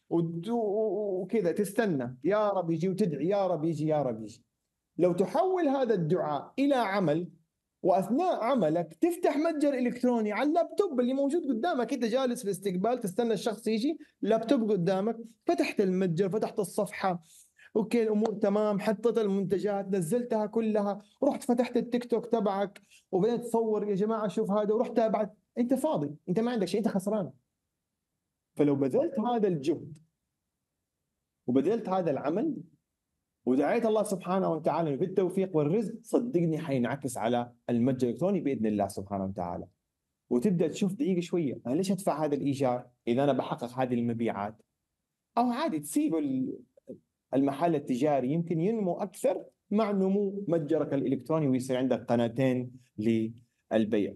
وكذا تستنى يا رب يجي وتدعي يا رب يجي يا رب يجي لو تحول هذا الدعاء الى عمل واثناء عملك تفتح متجر الكتروني على اللابتوب اللي موجود قدامك انت جالس في استقبال تستنى الشخص يجي لابتوب قدامك فتحت المتجر فتحت الصفحه اوكي الامور تمام حطيت المنتجات نزلتها كلها رحت فتحت التيك توك تبعك وبدأت تصور يا جماعه شوف هذا ورحت بعد انت فاضي انت ما عندك شيء انت خسران فلو بذلت هذا الجهد وبذلت هذا العمل ودعيت الله سبحانه وتعالى بالتوفيق والرزق صدقني حينعكس على المتجر الالكتروني باذن الله سبحانه وتعالى. وتبدا تشوف دقيقه شويه انا ليش ادفع هذا الايجار اذا انا بحقق هذه المبيعات؟ او عادي تسيب المحل التجاري يمكن ينمو اكثر مع نمو متجرك الالكتروني ويصير عندك قناتين للبيع.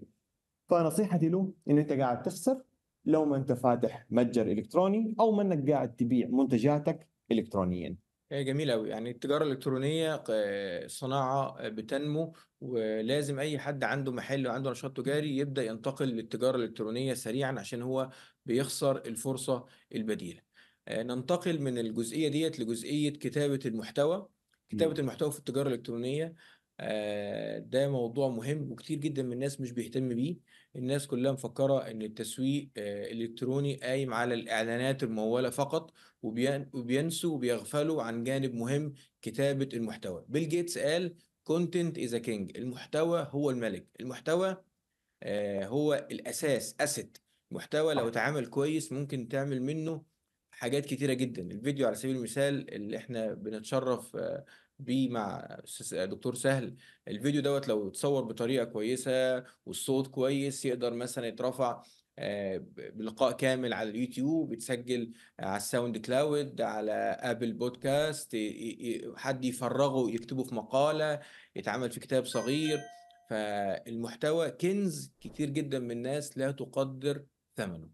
فنصيحتي له ان انت قاعد تخسر لو ما انت فاتح متجر الكتروني او ما انك قاعد تبيع منتجاتك الكترونيا.
جميل أوي، يعني التجارة الإلكترونية صناعة آه، بتنمو، ولازم أي حد عنده محل وعنده نشاط تجاري يبدأ ينتقل للتجارة الإلكترونية سريعًا عشان هو بيخسر الفرصة البديلة. آه، ننتقل من الجزئية ديت لجزئية كتابة المحتوى، كتابة المحتوى في التجارة الإلكترونية آه، ده موضوع مهم وكتير جدًا من الناس مش بيهتم بيه. الناس كلها مفكرة إن التسويق الإلكتروني آه، قايم على الإعلانات الممولة فقط وبينسوا وبيغفلوا عن جانب مهم كتابة المحتوى بيل جيتس قال كونتنت از كينج المحتوى هو الملك المحتوى آه، هو الأساس أسد المحتوى لو اتعامل كويس ممكن تعمل منه حاجات كتيرة جدا الفيديو على سبيل المثال اللي احنا بنتشرف آه، بيه مع دكتور سهل الفيديو دوت لو اتصور بطريقه كويسه والصوت كويس يقدر مثلا يترفع آه، بلقاء كامل على اليوتيوب يتسجل على الساوند كلاود على ابل بودكاست حد يفرغه يكتبه في مقاله يتعمل في كتاب صغير فالمحتوى كنز كتير جدا من الناس لا تقدر ثمنه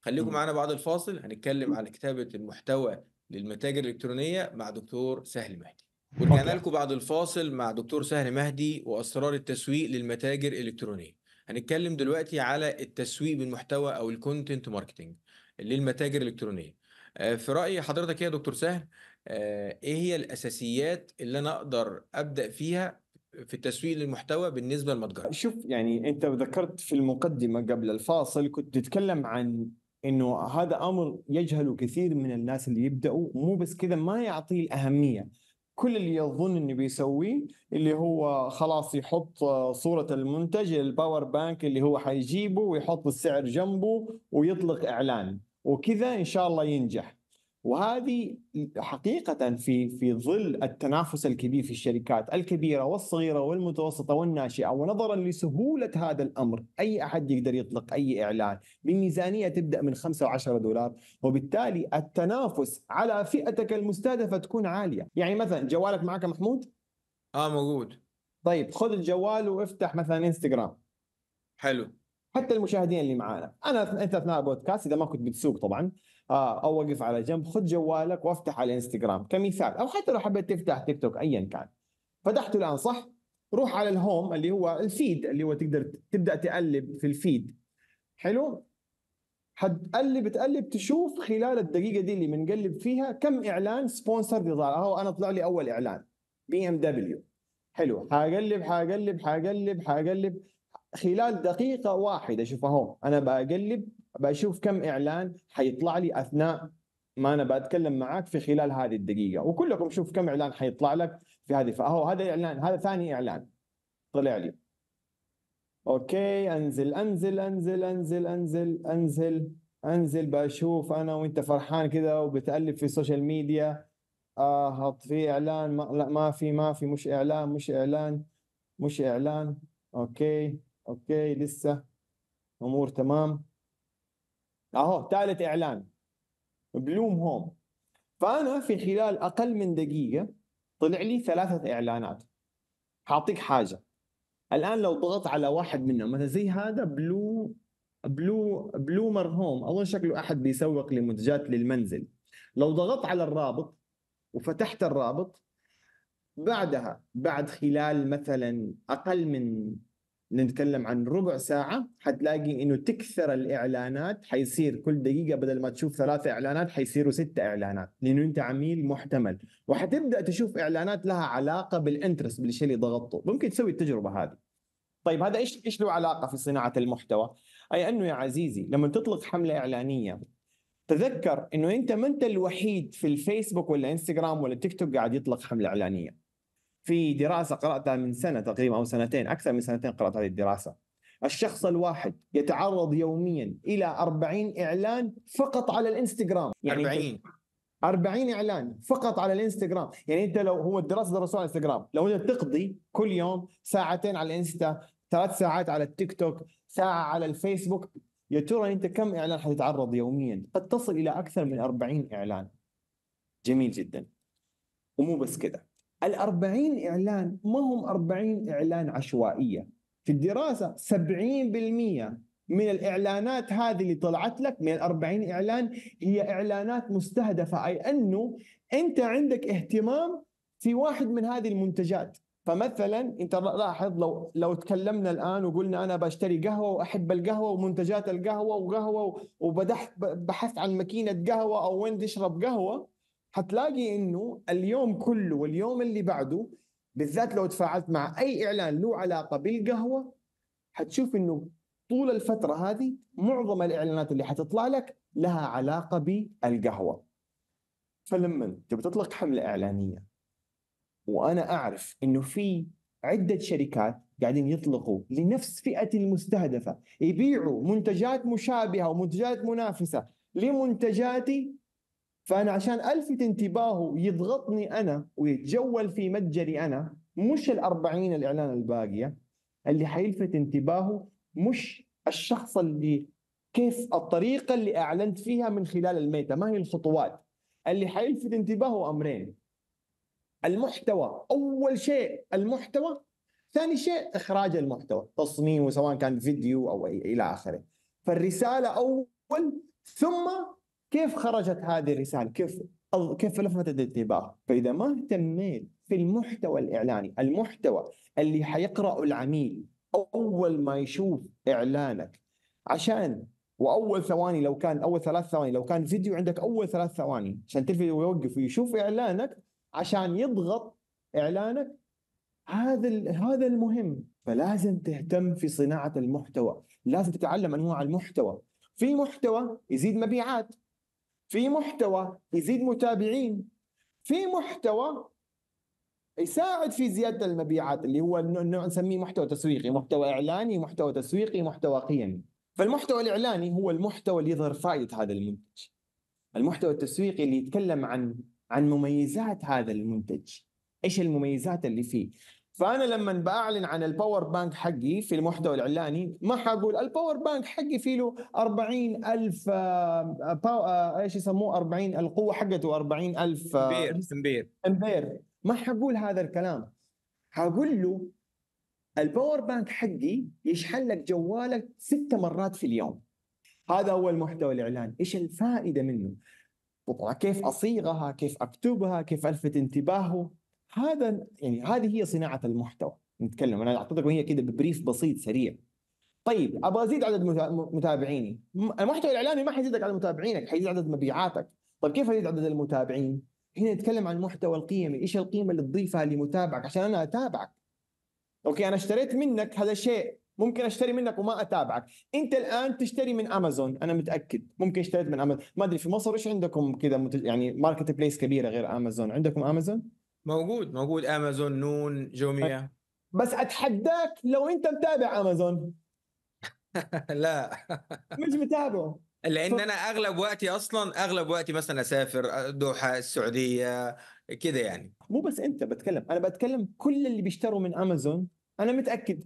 خليكم معانا بعد الفاصل هنتكلم على كتابه المحتوى للمتاجر الالكترونيه مع دكتور سهل مهدي ورجعنا لكم بعد الفاصل مع دكتور سهل مهدي واسرار التسويق للمتاجر الالكترونيه هنتكلم دلوقتي على التسويق بالمحتوى او الكونتنت ماركتنج للمتاجر الالكترونيه آه، في راي حضرتك إيه يا دكتور سهل آه، ايه هي الاساسيات اللي انا اقدر ابدا فيها في التسويق للمحتوى بالنسبه للمتجر شوف يعني انت ذكرت في المقدمه قبل الفاصل كنت تتكلم عن
انه هذا امر يجهله كثير من الناس اللي يبداوا مو بس كذا ما يعطيه الاهميه كل اللي يظن انه بيسويه اللي هو خلاص يحط آه، صوره المنتج الباور بانك اللي هو حيجيبه ويحط السعر جنبه ويطلق اعلان وكذا ان شاء الله ينجح وهذه حقيقة في في ظل التنافس الكبير في الشركات الكبيرة والصغيرة والمتوسطة والناشئة ونظرا لسهولة هذا الأمر أي أحد يقدر يطلق أي إعلان بميزانية تبدأ من 5 و10 دولار وبالتالي التنافس على فئتك المستهدفة تكون عالية يعني مثلا جوالك معك محمود؟ آه موجود طيب خذ الجوال وافتح مثلا انستغرام حلو حتى المشاهدين اللي معانا انا انت اثناء البودكاست اذا ما كنت بتسوق طبعا آه او وقف على جنب خذ جوالك وافتح على الانستغرام كمثال او حتى لو حبيت تفتح تيك توك ايا كان فتحته الان صح روح على الهوم اللي هو الفيد اللي هو تقدر تبدا تقلب في الفيد حلو حتقلب تقلب تشوف خلال الدقيقه دي اللي بنقلب فيها كم اعلان سبونسر بيظهر اهو انا طلع لي اول اعلان بي ام دبليو حلو حقلب حقلب حقلب حقلب خلال دقيقة واحدة شوف اهو انا بقلب بشوف كم اعلان حيطلع لي اثناء ما انا بتكلم معاك في خلال هذه الدقيقه وكلكم شوف كم اعلان حيطلع لك في هذه فاهو هذا اعلان هذا ثاني اعلان طلع لي اوكي انزل انزل انزل انزل انزل انزل انزل بشوف انا وانت فرحان كذا وبتقلب في السوشيال ميديا آه في اعلان ما لا ما في ما في مش اعلان مش اعلان مش اعلان اوكي اوكي لسه امور تمام اهو ثالث اعلان بلوم هوم فانا في خلال اقل من دقيقه طلع لي ثلاثه اعلانات حاعطيك حاجه الان لو ضغطت على واحد منهم مثلا زي هذا بلو بلو بلومر هوم اظن شكله احد بيسوق لمنتجات للمنزل لو ضغطت على الرابط وفتحت الرابط بعدها بعد خلال مثلا اقل من نتكلم عن ربع ساعة حتلاقي انه تكثر الاعلانات حيصير كل دقيقة بدل ما تشوف ثلاثة اعلانات حيصيروا ستة اعلانات لانه انت عميل محتمل وحتبدا تشوف اعلانات لها علاقة بالانترست بالشيء اللي ضغطته ممكن تسوي التجربة هذه طيب هذا ايش ايش له علاقة في صناعة المحتوى؟ اي انه يا عزيزي لما تطلق حملة اعلانية تذكر انه انت ما انت الوحيد في الفيسبوك ولا انستغرام ولا تيك توك قاعد يطلق حملة اعلانية في دراسة قرأتها من سنة تقريبا أو سنتين أكثر من سنتين قرأت هذه الدراسة الشخص الواحد يتعرض يوميا إلى 40 إعلان فقط على الإنستغرام يعني 40 40 اعلان فقط على الانستغرام يعني انت لو هو الدراسه درسوها على الانستغرام لو انت تقضي كل يوم ساعتين على الانستا ثلاث ساعات على التيك توك ساعه على الفيسبوك يا ترى انت كم اعلان حتتعرض يوميا قد تصل الى اكثر من 40 اعلان جميل جدا ومو بس كذا الأربعين إعلان ما هم أربعين إعلان عشوائية في الدراسة سبعين بالمية من الإعلانات هذه اللي طلعت لك من الأربعين إعلان هي إعلانات مستهدفة أي أنه أنت عندك اهتمام في واحد من هذه المنتجات فمثلا انت لاحظ لو لو تكلمنا الان وقلنا انا بشتري قهوه واحب القهوه ومنتجات القهوه وقهوه وبدحت بحثت عن ماكينه قهوه او وين تشرب قهوه حتلاقي انه اليوم كله واليوم اللي بعده بالذات لو تفاعلت مع اي اعلان له علاقه بالقهوه حتشوف انه طول الفتره هذه معظم الاعلانات اللي حتطلع لك لها علاقه بالقهوه فلما تبي تطلق حمله اعلانيه وانا اعرف انه في عده شركات قاعدين يطلقوا لنفس فئه المستهدفه يبيعوا منتجات مشابهه ومنتجات منافسه لمنتجاتي فانا عشان الفت انتباهه يضغطني انا ويتجول في متجري انا مش ال40 الاعلان الباقيه اللي حيلفت انتباهه مش الشخص اللي كيف الطريقه اللي اعلنت فيها من خلال الميتا ما هي الخطوات اللي حيلفت انتباهه امرين المحتوى اول شيء المحتوى ثاني شيء اخراج المحتوى تصميمه سواء كان فيديو او الى اخره فالرساله اول ثم كيف خرجت هذه الرساله؟ كيف كيف لفتت الانتباه؟ فاذا ما اهتميت في المحتوى الاعلاني، المحتوى اللي حيقراه العميل اول ما يشوف اعلانك عشان واول ثواني لو كان اول ثلاث ثواني لو كان فيديو عندك اول ثلاث ثواني عشان تلفت ويوقف ويشوف اعلانك عشان يضغط اعلانك هذا هذا المهم فلازم تهتم في صناعه المحتوى لازم تتعلم انواع المحتوى في محتوى يزيد مبيعات في محتوى يزيد متابعين في محتوى يساعد في زياده المبيعات اللي هو نسميه محتوى تسويقي محتوى اعلاني محتوى تسويقي محتوى قيمي فالمحتوى الاعلاني هو المحتوى اللي يظهر فائده هذا المنتج المحتوى التسويقي اللي يتكلم عن عن مميزات هذا المنتج ايش المميزات اللي فيه فانا لما بعلن عن الباور بانك حقي في المحتوى الاعلاني ما حقول الباور بانك حقي فيه له 40 الف آه، آه، ايش يسموه 40 القوه حقته 40 الف امبير امبير امبير ما حقول هذا الكلام حقول له الباور بانك حقي يشحن لك جوالك ست مرات في اليوم هذا هو المحتوى الاعلاني ايش الفائده منه كيف اصيغها كيف اكتبها كيف الفت انتباهه هذا يعني هذه هي صناعه المحتوى نتكلم انا اعطيتك وهي كده ببريف بسيط سريع طيب ابغى ازيد عدد متابعيني المحتوى الاعلامي ما حيزيدك على متابعينك حيزيد عدد مبيعاتك طيب كيف ازيد عدد المتابعين هنا نتكلم عن المحتوى القيمي ايش القيمه اللي تضيفها لمتابعك عشان انا اتابعك اوكي انا اشتريت منك هذا شيء ممكن اشتري منك وما اتابعك انت الان تشتري من امازون انا متاكد ممكن اشتريت من امازون ما ادري في مصر ايش عندكم كذا يعني ماركت بليس كبيره غير امازون عندكم امازون
موجود موجود امازون نون جوميا بس اتحداك لو انت
متابع امازون [LAUGHS] لا مش متابعه
لان انا اغلب وقتي اصلا اغلب وقتي مثلا اسافر دوحه السعوديه كده يعني
مو بس انت بتكلم انا بتكلم كل اللي بيشتروا من امازون انا متاكد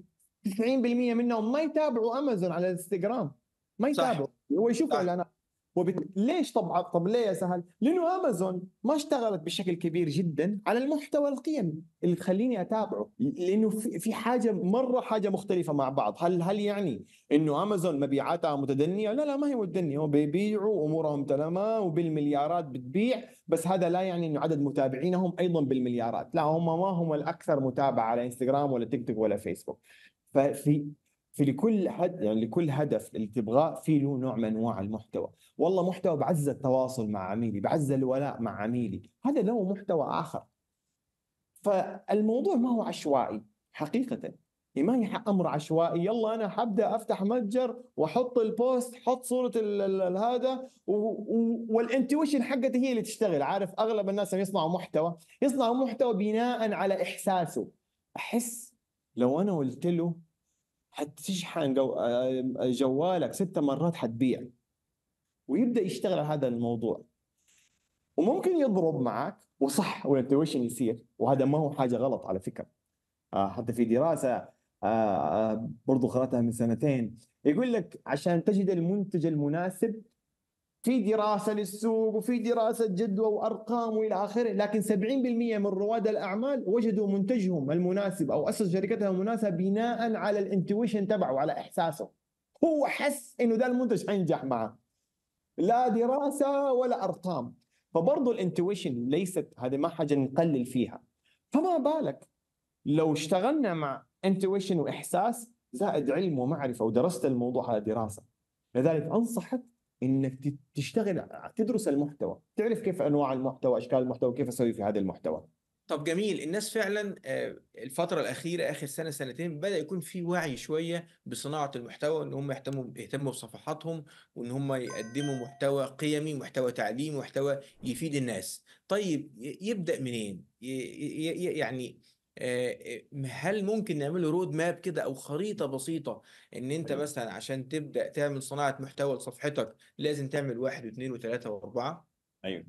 90% منهم ما يتابعوا امازون على الانستغرام ما يتابعوا هو يشوف اعلانات وبت... ليش طبعا طب ليه يا سهل لانه امازون ما اشتغلت بشكل كبير جدا على المحتوى القيمي اللي تخليني اتابعه لانه في حاجه مره حاجه مختلفه مع بعض هل هل يعني انه امازون مبيعاتها متدنيه لا لا ما هي متدنيه هم بيبيعوا امورهم تمام وبالمليارات بتبيع بس هذا لا يعني انه عدد متابعينهم ايضا بالمليارات لا هم ما هم الاكثر متابعه على انستغرام ولا تيك توك ولا فيسبوك ففي في لكل حد يعني لكل هدف اللي تبغاه في له نوع من انواع المحتوى، والله محتوى بعزز التواصل مع عميلي، بعزز الولاء مع عميلي، هذا له محتوى اخر. فالموضوع ما هو عشوائي حقيقه، إيه، ما هي امر عشوائي يلا انا حبدا افتح متجر واحط البوست حط صوره هذا والانتويشن حقتي هي اللي تشتغل عارف اغلب الناس اللي يصنعوا محتوى يصنعوا محتوى بناء على احساسه احس لو انا قلت له حتشحن آه، جوالك ست مرات حتبيع ويبدا يشتغل على هذا الموضوع وممكن يضرب معك وصح والانتويشن يصير وهذا ما هو حاجه غلط على فكره آه، حتى في دراسه آه، برضو قراتها من سنتين يقول لك عشان تجد المنتج المناسب في دراسه للسوق وفي دراسه جدوى وارقام والى اخره لكن 70% من رواد الاعمال وجدوا منتجهم المناسب او اسس شركتها المناسبه بناء على الانتويشن تبعه على احساسه هو حس انه ده المنتج حينجح معه لا دراسه ولا ارقام فبرضه الانتويشن ليست هذه ما حاجه نقلل فيها فما بالك لو اشتغلنا مع انتويشن واحساس زائد علم ومعرفه ودرست الموضوع على دراسه لذلك انصحك انك تشتغل تدرس المحتوى تعرف كيف انواع المحتوى اشكال المحتوى كيف اسوي في هذا المحتوى
طب جميل الناس فعلا آه، الفترة الأخيرة آخر سنة سنتين بدأ يكون في وعي شوية بصناعة المحتوى إن هم يهتموا يهتموا بصفحاتهم وإن هم يقدموا محتوى قيمي محتوى تعليمي محتوى يفيد الناس طيب يبدأ منين يعني هل ممكن نعمله رود ماب كده او خريطه بسيطه ان انت أيوه. مثلا عشان تبدا تعمل صناعه محتوى لصفحتك لازم تعمل واحد واثنين وثلاثه واربعه؟ ايوه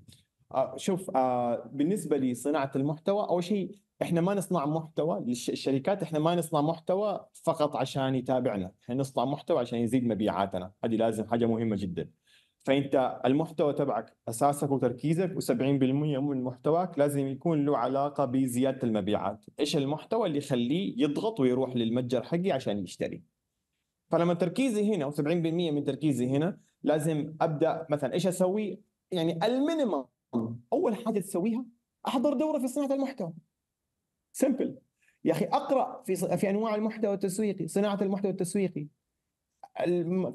آه شوف آه بالنسبه لصناعه
المحتوى اول شيء احنا ما نصنع محتوى للشركات احنا ما نصنع محتوى فقط عشان يتابعنا احنا نصنع محتوى عشان يزيد مبيعاتنا هذه لازم حاجه مهمه جدا فانت المحتوى تبعك اساسك وتركيزك و70% من محتواك لازم يكون له علاقه بزياده المبيعات، ايش المحتوى اللي يخليه يضغط ويروح للمتجر حقي عشان يشتري. فلما تركيزي هنا و70% من تركيزي هنا لازم ابدا مثلا ايش اسوي؟ يعني المينيمم اول حاجه تسويها احضر دوره في صناعه المحتوى. سمبل. يا اخي اقرا في في انواع المحتوى التسويقي، صناعه المحتوى التسويقي،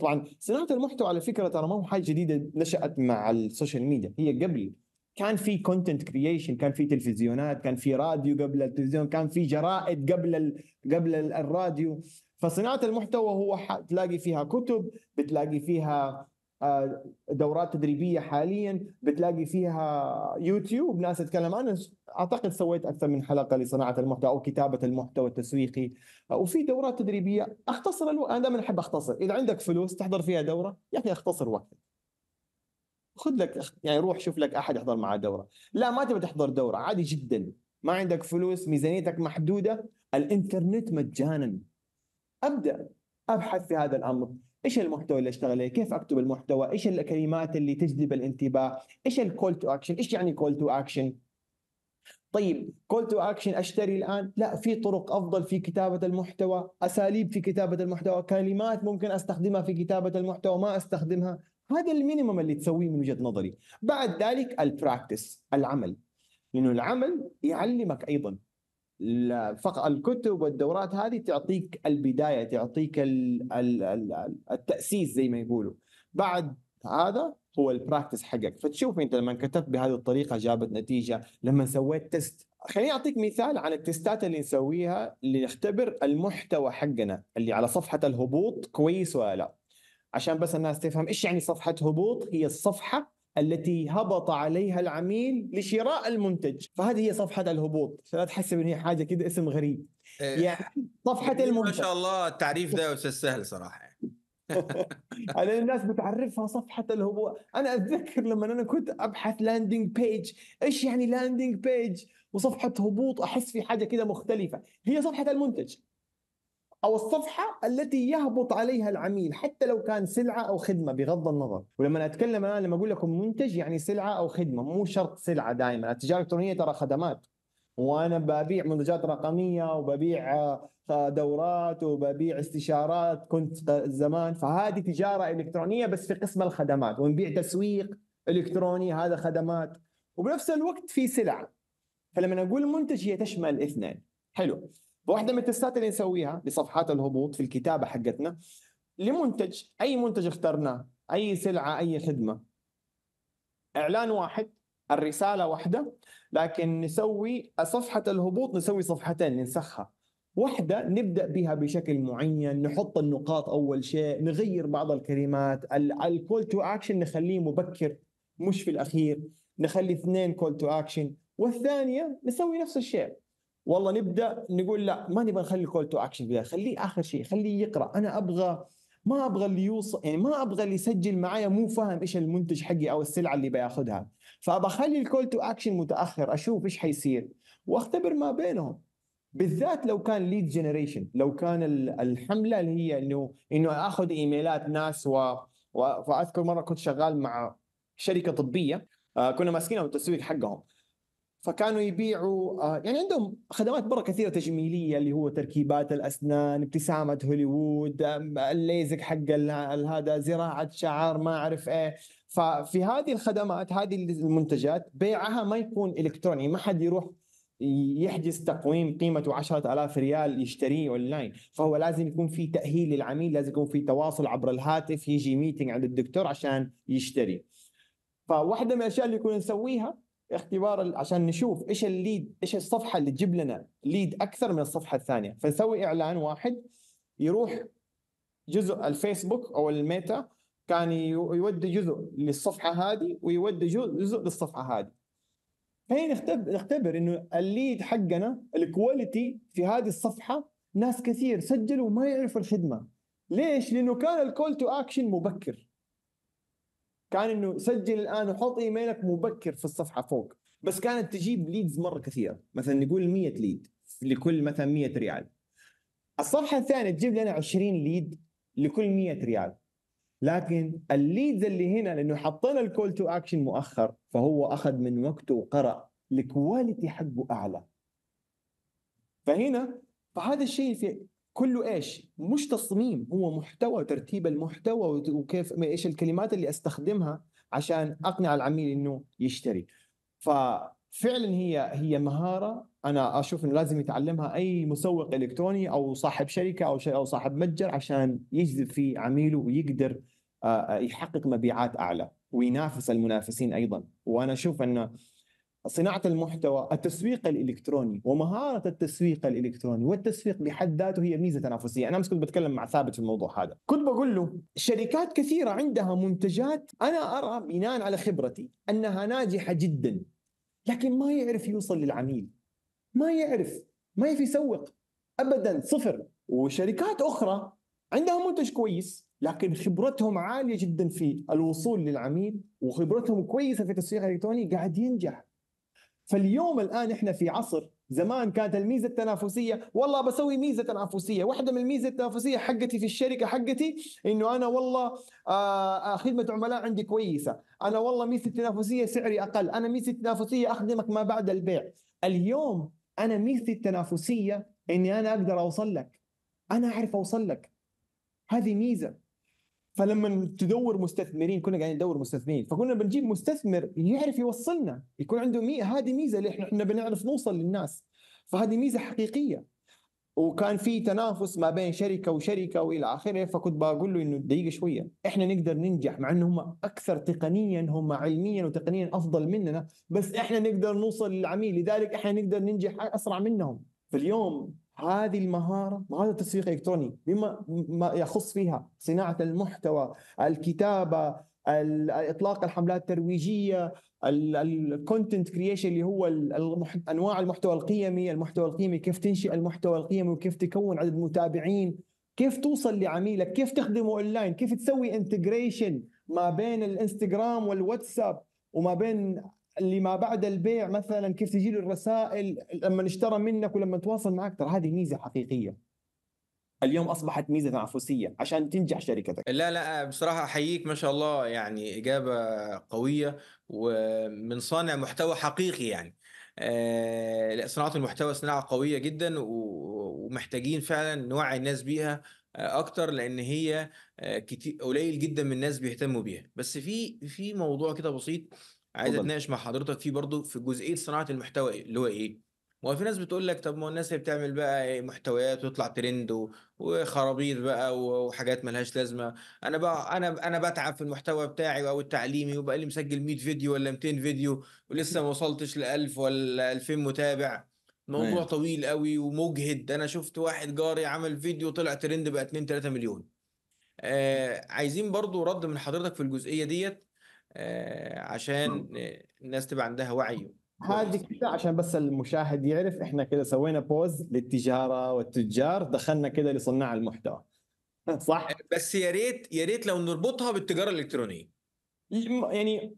طبعا صناعه المحتوى على فكره ترى ما هو حاجه جديده نشات مع السوشيال ميديا هي قبل كان في كونتنت كرييشن كان في تلفزيونات كان في راديو قبل التلفزيون كان في جرائد قبل ال... قبل الراديو فصناعه المحتوى هو ح... تلاقي فيها كتب بتلاقي فيها آه، دورات تدريبيه حاليا بتلاقي فيها يوتيوب ناس تتكلم انا اعتقد سويت اكثر من حلقه لصناعه المحتوى او كتابه المحتوى التسويقي آه، وفي دورات تدريبيه اختصر الو... انا دائما احب اختصر اذا عندك فلوس تحضر فيها دوره يا اخي يعني اختصر وقتك خذ لك يعني روح شوف لك احد يحضر معاه دوره لا ما تبي تحضر دوره عادي جدا ما عندك فلوس ميزانيتك محدوده الانترنت مجانا ابدا ابحث في هذا الامر ايش المحتوى اللي اشتغل عليه؟ كيف اكتب المحتوى؟ ايش الكلمات اللي تجذب الانتباه؟ ايش الكول تو اكشن؟ ايش يعني كول تو اكشن؟ طيب كول تو اكشن اشتري الان؟ لا في طرق افضل في كتابه المحتوى، اساليب في كتابه المحتوى، كلمات ممكن استخدمها في كتابه المحتوى ما استخدمها، هذا المينيمم اللي تسويه من وجهه نظري، بعد ذلك البراكتس العمل لانه العمل يعلمك ايضا فقط الكتب والدورات هذه تعطيك البدايه تعطيك التاسيس زي ما يقولوا بعد هذا هو البراكتس حقك فتشوف انت لما كتبت بهذه الطريقه جابت نتيجه لما سويت تيست خليني اعطيك مثال عن التستات اللي نسويها لنختبر المحتوى حقنا اللي على صفحه الهبوط كويس ولا لا عشان بس الناس تفهم ايش يعني صفحه هبوط هي الصفحه التي هبط عليها العميل لشراء المنتج فهذه هي صفحة الهبوط فلا تحسب ان هي حاجة كده اسم غريب
إيه. يعني صفحة المنتج ما شاء الله التعريف ده استاذ سهل صراحة [LAUGHS]
على الناس بتعرفها صفحة الهبوط أنا أتذكر لما أنا كنت أبحث لاندنج بيج إيش يعني لاندنج بيج وصفحة هبوط أحس في حاجة كده مختلفة هي صفحة المنتج او الصفحه التي يهبط عليها العميل حتى لو كان سلعه او خدمه بغض النظر ولما اتكلم انا لما اقول لكم منتج يعني سلعه او خدمه مو شرط سلعه دائما التجاره الالكترونيه ترى خدمات وانا ببيع منتجات رقميه وببيع آه، دورات وببيع استشارات كنت آه، زمان فهذه تجاره الكترونيه بس في قسم الخدمات ونبيع تسويق الكتروني هذا خدمات وبنفس الوقت في سلع فلما نقول منتج هي تشمل اثنين حلو واحده من التستات اللي نسويها لصفحات الهبوط في الكتابه حقتنا لمنتج اي منتج اخترناه اي سلعه اي خدمه اعلان واحد الرساله واحده لكن نسوي صفحه الهبوط نسوي صفحتين ننسخها واحده نبدا بها بشكل معين نحط النقاط اول شيء نغير بعض الكلمات الكول تو اكشن نخليه مبكر مش في الاخير نخلي اثنين كول تو اكشن والثانيه نسوي نفس الشيء والله نبدا نقول لا ما نبغى نخلي الكول تو اكشن في خليه اخر شيء خليه يقرا انا ابغى ما ابغى اللي يوصل يعني ما ابغى اللي يسجل معايا مو فاهم ايش المنتج حقي او السلعه اللي بياخذها فبخلي الكول تو اكشن متاخر اشوف ايش حيصير واختبر ما بينهم بالذات لو كان ليد جنريشن لو كان الحمله اللي هي انه انه اخذ ايميلات ناس و... واذكر مره كنت شغال مع شركه طبيه آه، كنا ماسكينهم التسويق حقهم فكانوا يبيعوا آه، يعني عندهم خدمات مره كثيره تجميليه اللي هو تركيبات الاسنان ابتسامه هوليوود الليزك حق هذا زراعه شعر ما اعرف ايه ففي هذه الخدمات هذه المنتجات بيعها ما يكون الكتروني يعني ما حد يروح يحجز تقويم قيمته 10000 ريال يشتريه اونلاين فهو لازم يكون في تاهيل للعميل لازم يكون في تواصل عبر الهاتف يجي ميتنج عند الدكتور عشان يشتري فواحده من الاشياء اللي كنا نسويها اختبار عشان نشوف ايش الليد ايش الصفحه اللي تجيب لنا ليد اكثر من الصفحه الثانيه فنسوي اعلان واحد يروح جزء الفيسبوك او الميتا كان يودي جزء للصفحه هذه ويودي جزء للصفحه هذه فهنا نختبر, نختبر انه الليد حقنا الكواليتي في هذه الصفحه ناس كثير سجلوا وما يعرفوا الخدمه ليش؟ لانه كان الكول تو اكشن مبكر كان انه سجل الان وحط ايميلك مبكر في الصفحه فوق بس كانت تجيب ليدز مره كثيره مثلا نقول 100 ليد لكل مثلا 100 ريال الصفحه الثانيه تجيب لنا 20 ليد لكل 100 ريال لكن الليدز اللي هنا لانه حطينا الكول تو اكشن مؤخر فهو اخذ من وقته وقرا الكواليتي حقه اعلى فهنا فهذا الشيء في كله ايش؟ مش تصميم هو محتوى ترتيب المحتوى وكيف ايش الكلمات اللي استخدمها عشان اقنع العميل انه يشتري. ففعلا هي هي مهاره انا اشوف انه لازم يتعلمها اي مسوق الكتروني او صاحب شركه او او صاحب متجر عشان يجذب في عميله ويقدر آه، يحقق مبيعات اعلى وينافس المنافسين ايضا وانا اشوف انه صناعه المحتوى، التسويق الالكتروني ومهاره التسويق الالكتروني، والتسويق بحد ذاته هي ميزه تنافسيه، انا امس كنت بتكلم مع ثابت في الموضوع هذا، كنت بقول له شركات كثيره عندها منتجات انا ارى بناء على خبرتي انها ناجحه جدا لكن ما يعرف يوصل للعميل. ما يعرف، ما يعرف يسوق ابدا صفر، وشركات اخرى عندها منتج كويس لكن خبرتهم عاليه جدا في الوصول للعميل وخبرتهم كويسه في التسويق الالكتروني قاعد ينجح فاليوم الان احنا في عصر زمان كانت الميزه التنافسيه والله بسوي ميزه تنافسيه واحده من الميزه التنافسيه حقتي في الشركه حقتي انه انا والله آه, آه، خدمه عملاء عندي كويسه انا والله ميزه التنافسيه سعري اقل انا ميزه التنافسيه اخدمك ما بعد البيع اليوم انا ميزتي التنافسيه اني انا اقدر اوصل لك انا اعرف اوصل لك هذه ميزه فلما تدور مستثمرين كنا قاعدين ندور مستثمرين فكنا بنجيب مستثمر يعرف يوصلنا يكون عنده مي... هذه ميزه اللي احنا احنا بنعرف نوصل للناس فهذه ميزه حقيقيه وكان في تنافس ما بين شركه وشركه والى اخره فكنت بقول له انه دقيقه شويه احنا نقدر ننجح مع انهم اكثر تقنيا هم علميا وتقنيا افضل مننا بس احنا نقدر نوصل للعميل لذلك احنا نقدر ننجح اسرع منهم فاليوم هذه المهاره مهاره التسويق الالكتروني بما ما يخص فيها صناعه المحتوى الكتابه اطلاق الحملات الترويجيه الكونتنت كرييشن اللي هو انواع المحتوى القيمي المحتوى القيمي كيف تنشئ المحتوى القيمي وكيف تكون عدد متابعين كيف توصل لعميلك كيف تخدمه اونلاين كيف تسوي انتجريشن ما بين الانستغرام والواتساب وما بين اللي ما بعد البيع مثلا كيف تجي له الرسائل لما اشترى منك ولما تواصل معك ترى هذه ميزه حقيقيه اليوم اصبحت ميزه تنافسيه عشان تنجح شركتك
لا لا بصراحه احييك ما شاء الله يعني اجابه قويه ومن صانع محتوى حقيقي يعني آه صناعه المحتوى صناعه قويه جدا ومحتاجين فعلا نوعي الناس بيها اكتر لان هي آه، كتير قليل جدا من الناس بيهتموا بيها بس في في موضوع كده بسيط عايز اتناقش مع حضرتك فيه برضو في جزئيه صناعه المحتوى إيه، اللي هو ايه؟ ما هو في ناس بتقول لك طب ما هو الناس اللي بتعمل بقى إيه محتويات وتطلع ترند وخرابيط بقى وحاجات ملهاش لازمه انا بقى انا انا بتعب في المحتوى بتاعي او التعليمي وبقى لي مسجل 100 فيديو ولا 200 فيديو ولسه ما وصلتش ل 1000 ولا 2000 متابع موضوع مين. أيوه. طويل قوي ومجهد انا شفت واحد جاري عمل فيديو طلع ترند بقى 2 3 مليون آه عايزين برضو رد من حضرتك في الجزئية ديت آه، عشان الناس تبقى عندها وعي
هذه كده عشان بس المشاهد يعرف احنا كده سوينا بوز للتجاره والتجار دخلنا كده لصناع المحتوى
[LAUGHS] صح آه، بس يا ريت يا ريت لو نربطها بالتجاره الالكترونيه
يعني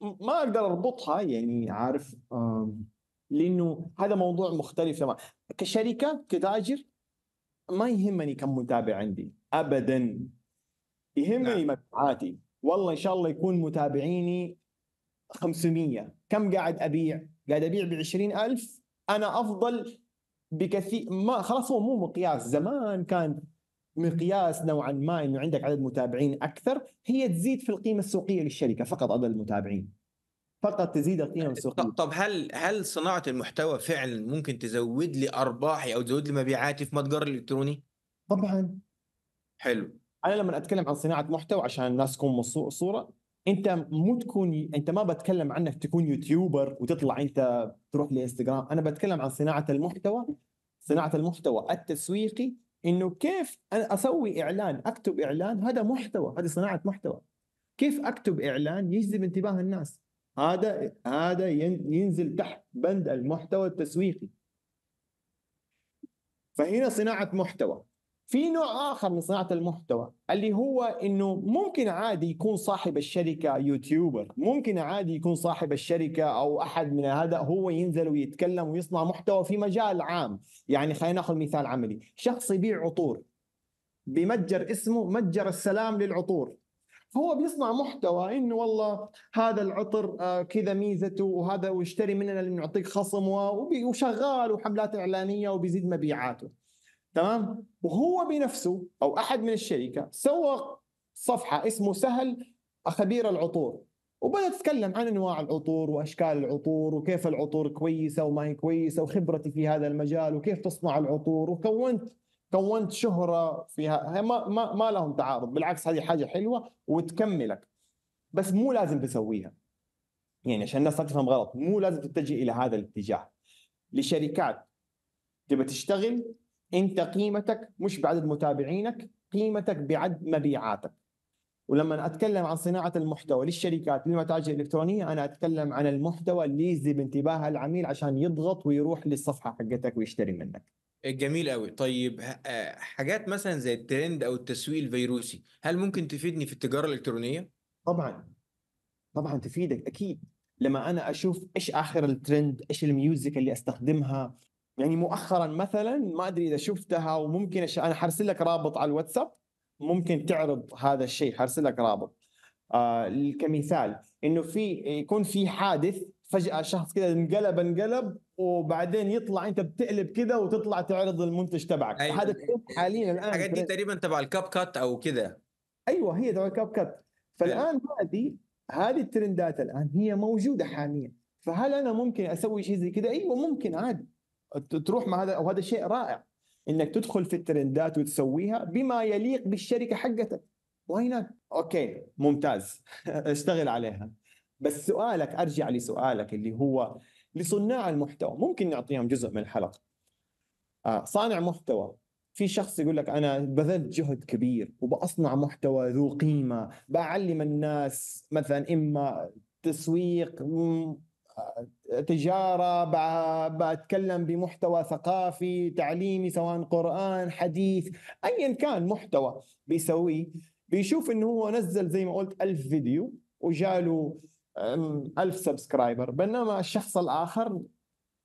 ما اقدر اربطها يعني عارف لانه هذا موضوع مختلف تماما كشركه كتاجر ما يهمني كم متابع عندي ابدا يهمني نعم. مبيعاتي والله ان شاء الله يكون متابعيني 500 كم قاعد ابيع قاعد ابيع ب 20000 انا افضل بكثير ما خلاص هو مو مقياس زمان كان مقياس نوعا ما انه عندك عدد متابعين اكثر هي تزيد في القيمه السوقيه للشركه فقط
عدد المتابعين فقط تزيد القيمه السوقيه طب هل هل صناعه المحتوى فعلا ممكن تزود لي ارباحي او تزود لي مبيعاتي في متجر الالكتروني؟
طبعا حلو انا لما اتكلم عن صناعه محتوى عشان الناس تكون صوره انت مو تكون انت ما بتكلم عنك تكون يوتيوبر وتطلع انت تروح لانستغرام انا بتكلم عن صناعه المحتوى صناعه المحتوى التسويقي انه كيف انا اسوي اعلان اكتب اعلان هذا محتوى هذه صناعه محتوى كيف اكتب اعلان يجذب انتباه الناس هذا هذا ينزل تحت بند المحتوى التسويقي فهنا صناعه محتوى في نوع اخر من صناعه المحتوى اللي هو انه ممكن عادي يكون صاحب الشركه يوتيوبر، ممكن عادي يكون صاحب الشركه او احد من هذا هو ينزل ويتكلم ويصنع محتوى في مجال عام، يعني خلينا ناخذ مثال عملي، شخص يبيع عطور بمتجر اسمه متجر السلام للعطور، هو بيصنع محتوى انه والله هذا العطر آه، كذا ميزته وهذا واشتري مننا اللي بنعطيك خصم وشغال وحملات اعلانيه وبيزيد مبيعاته. تمام وهو بنفسه او احد من الشركه سوى صفحه اسمه سهل خبير العطور وبدأ تتكلم عن انواع العطور واشكال العطور وكيف العطور كويسه وما هي كويسه وخبرتي في هذا المجال وكيف تصنع العطور وكونت كونت شهره فيها ما ما, ما لهم تعارض بالعكس هذه حاجه حلوه وتكملك بس مو لازم تسويها يعني عشان الناس تفهم غلط مو لازم تتجه الى هذا الاتجاه لشركات تبى تشتغل انت قيمتك مش بعدد متابعينك قيمتك بعد مبيعاتك ولما اتكلم عن صناعه المحتوى للشركات للمتاجر الالكترونيه انا اتكلم عن المحتوى اللي يجذب انتباه العميل عشان يضغط ويروح للصفحه حقتك ويشتري منك
جميل قوي طيب آه، حاجات مثلا زي الترند او التسويق الفيروسي هل ممكن تفيدني في التجاره الالكترونيه طبعا
طبعا تفيدك اكيد لما انا اشوف ايش اخر الترند ايش الميوزك اللي استخدمها يعني مؤخرا مثلا ما ادري اذا شفتها وممكن أش... انا حرسل لك رابط على الواتساب ممكن تعرض هذا الشيء حرسل لك رابط آه كمثال انه في يكون في حادث فجاه شخص كذا انقلب انقلب وبعدين يطلع انت بتقلب كذا وتطلع تعرض المنتج تبعك أيوة. هذا حاليا الان الحاجات دي تقريبا
تبع الكاب كات او كذا
ايوه هي تبع الكاب كات فالان إيه. هذه هذه الترندات الان هي موجوده حاليا فهل انا ممكن اسوي شيء زي كذا ايوه ممكن عادي تروح مع هذا وهذا شيء رائع انك تدخل في الترندات وتسويها بما يليق بالشركه حقتك واي اوكي ممتاز [LAUGHS] اشتغل عليها بس سؤالك ارجع لسؤالك اللي هو لصناع المحتوى ممكن نعطيهم جزء من الحلقه آه صانع محتوى في شخص يقول لك انا بذلت جهد كبير وبصنع محتوى ذو قيمه بعلم الناس مثلا اما تسويق تجاره بتكلم بمحتوى ثقافي تعليمي سواء قران حديث ايا كان محتوى بيسويه بيشوف انه هو نزل زي ما قلت ألف فيديو وجاله ألف سبسكرايبر بينما الشخص الآخر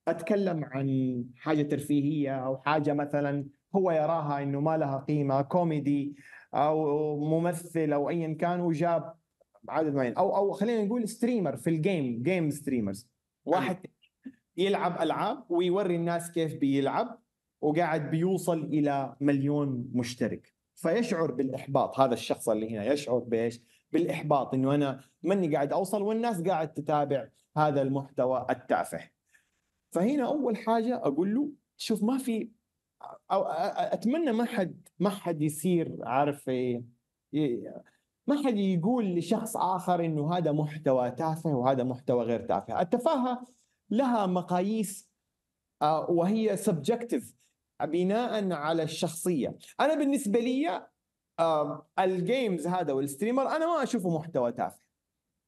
أتكلم عن حاجة ترفيهية أو حاجة مثلا هو يراها أنه ما لها قيمة كوميدي أو ممثل أو أيا كان وجاب بعدد معين او او خلينا نقول ستريمر في الجيم جيم ستريمرز واحد يلعب العاب ويوري الناس كيف بيلعب وقاعد بيوصل الى مليون مشترك فيشعر بالاحباط هذا الشخص اللي هنا يشعر بايش؟ بالاحباط انه انا ماني قاعد اوصل والناس قاعد تتابع هذا المحتوى التافه. فهنا اول حاجه اقول له شوف ما في أو اتمنى ما حد ما حد يصير عارف إيه، ما حد يقول لشخص اخر انه هذا محتوى تافه وهذا محتوى غير تافه، التفاهه لها مقاييس آه، وهي سبجكتيف بناء على الشخصيه، انا بالنسبه لي آه، الجيمز هذا والستريمر انا ما اشوفه محتوى تافه.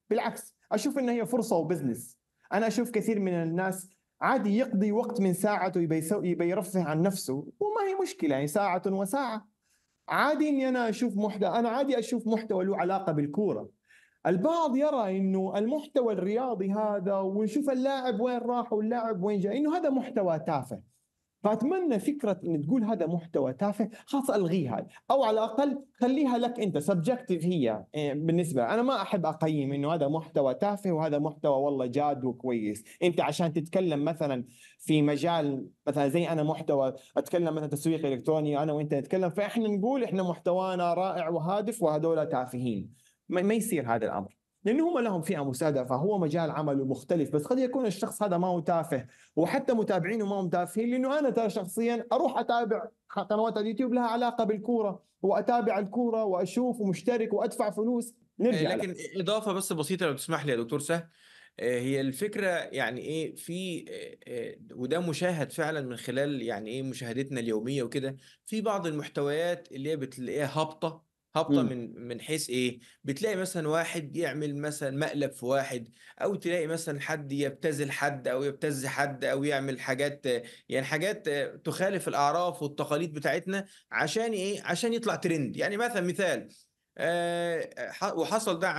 بالعكس اشوف انها هي فرصه وبزنس. انا اشوف كثير من الناس عادي يقضي وقت من ساعته يبي يرفه عن نفسه وما هي مشكله يعني ساعه وساعه عادي اني انا اشوف محتوى انا عادي اشوف محتوى له علاقه بالكوره البعض يرى انه المحتوى الرياضي هذا ونشوف اللاعب وين راح واللاعب وين جاء انه هذا محتوى تافه فاتمنى فكره ان تقول هذا محتوى تافه خلاص الغيها او على الاقل خليها لك انت سبجكتيف هي إيه، بالنسبه انا ما احب اقيم انه هذا محتوى تافه وهذا محتوى والله جاد وكويس انت عشان تتكلم مثلا في مجال مثلا زي انا محتوى اتكلم مثلا تسويق الكتروني انا وانت نتكلم فاحنا نقول احنا محتوانا رائع وهادف وهذول تافهين ما يصير هذا الامر لانه هم لهم فئه مستهدفه هو مجال عمله مختلف بس قد يكون الشخص هذا ما هو تافه وحتى متابعينه ما هم تافهين لانه انا ترى شخصيا اروح اتابع قنوات اليوتيوب لها علاقه بالكوره واتابع الكوره واشوف ومشترك وادفع فلوس نرجع إيه، لكن
لها. اضافه بس بسيطه لو تسمح لي يا دكتور سهل إيه، هي الفكره يعني ايه في إيه، وده مشاهد فعلا من خلال يعني ايه مشاهدتنا اليوميه وكده في بعض المحتويات اللي هي بتلاقيها هابطه هابطه إمم. من من حيث ايه بتلاقي مثلا واحد يعمل مثلا مقلب في واحد او تلاقي مثلا حد يبتزل حد او يبتز حد او يعمل حاجات يعني حاجات تخالف الاعراف والتقاليد بتاعتنا عشان ايه عشان يطلع ترند يعني مثلا مثال أه وحصل ده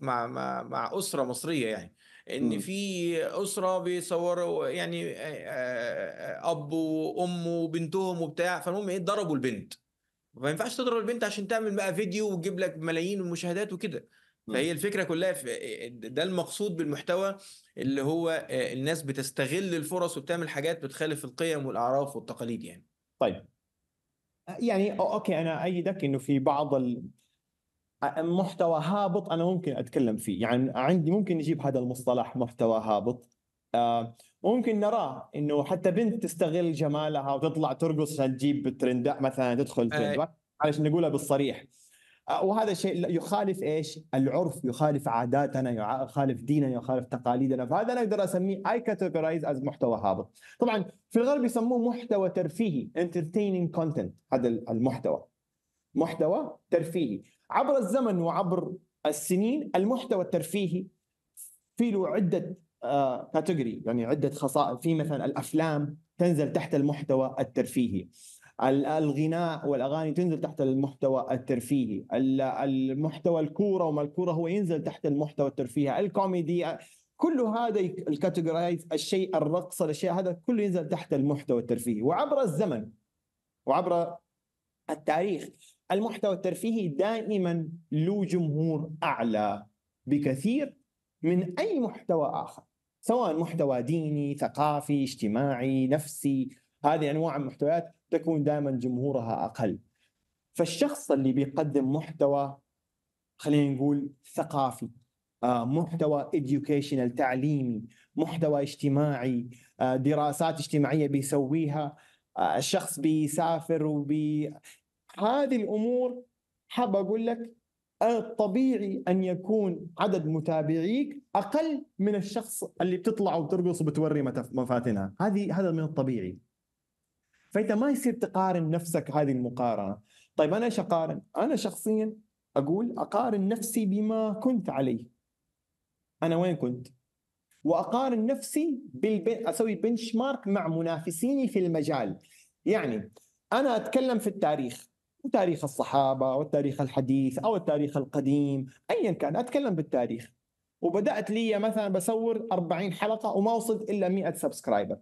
مع مع مع اسره مصريه يعني ان إمم. في اسره بيصوروا يعني آه، آه، آه، اب وام وبنتهم وبتاع فالمهم ايه ضربوا البنت ما ينفعش تضرب البنت عشان تعمل بقى فيديو وتجيب لك ملايين المشاهدات وكده فهي الفكره كلها في ده المقصود بالمحتوى اللي هو آه، الناس بتستغل الفرص وبتعمل حاجات بتخالف القيم والاعراف والتقاليد يعني طيب
يعني اوكي انا ايدك انه في بعض المحتوى هابط انا ممكن اتكلم فيه يعني عندي ممكن نجيب هذا المصطلح محتوى هابط آه، ممكن نراه انه حتى بنت تستغل جمالها وتطلع ترقص عشان تجيب ترندات مثلا تدخل إيه. ترند علشان نقولها بالصريح آه، وهذا الشيء يخالف ايش؟ العرف يخالف عاداتنا يخالف ديننا يخالف تقاليدنا فهذا انا اقدر اسميه اي كاتيجورايز از محتوى هابط طبعا في الغرب يسموه محتوى ترفيهي انترتيننج كونتنت هذا المحتوى محتوى ترفيهي عبر الزمن وعبر السنين المحتوى الترفيهي في له عده كاتيجوري آه، يعني عده خصائص في مثلا الافلام تنزل تحت المحتوى الترفيهي الغناء والاغاني تنزل تحت المحتوى الترفيهي المحتوى الكوره وما الكوره هو ينزل تحت المحتوى الترفيهي الكوميدي كل هذا الكاتيجورايز الشيء الرقص الاشياء هذا كله ينزل تحت المحتوى الترفيهي وعبر الزمن وعبر التاريخ المحتوى الترفيهي دائما له جمهور اعلى بكثير من اي محتوى اخر سواء محتوى ديني ثقافي اجتماعي نفسي هذه انواع المحتويات تكون دائما جمهورها اقل فالشخص اللي بيقدم محتوى خلينا نقول ثقافي آه، محتوى educational تعليمي محتوى اجتماعي آه، دراسات اجتماعيه بيسويها آه، الشخص بيسافر وبي هذه الامور حاب اقول لك الطبيعي ان يكون عدد متابعيك اقل من الشخص اللي بتطلع وبترقص وبتوري مفاتنها هذه هذا من الطبيعي فانت ما يصير تقارن نفسك هذه المقارنه طيب انا ايش اقارن انا شخصيا اقول اقارن نفسي بما كنت عليه انا وين كنت واقارن نفسي بالبن... اسوي بنش مارك مع منافسيني في المجال يعني انا اتكلم في التاريخ وتاريخ الصحابه والتاريخ الحديث او التاريخ القديم ايا كان اتكلم بالتاريخ وبدات لي مثلا بصور 40 حلقه وما وصلت الا 100 سبسكرايبر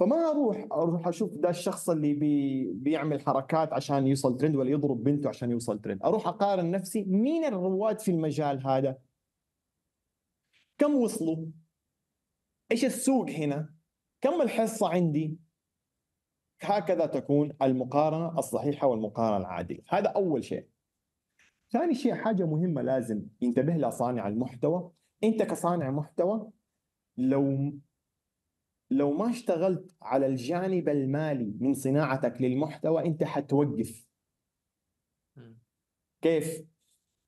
فما اروح اروح اشوف ده الشخص اللي بي بيعمل حركات عشان يوصل ترند ولا يضرب بنته عشان يوصل ترند اروح اقارن نفسي مين الرواد في المجال هذا كم وصلوا ايش السوق هنا كم الحصه عندي هكذا تكون المقارنه الصحيحه والمقارنه العادله هذا اول شيء ثاني شيء حاجه مهمه لازم ينتبه لها صانع المحتوى انت كصانع محتوى لو لو ما اشتغلت على الجانب المالي من صناعتك للمحتوى انت حتوقف كيف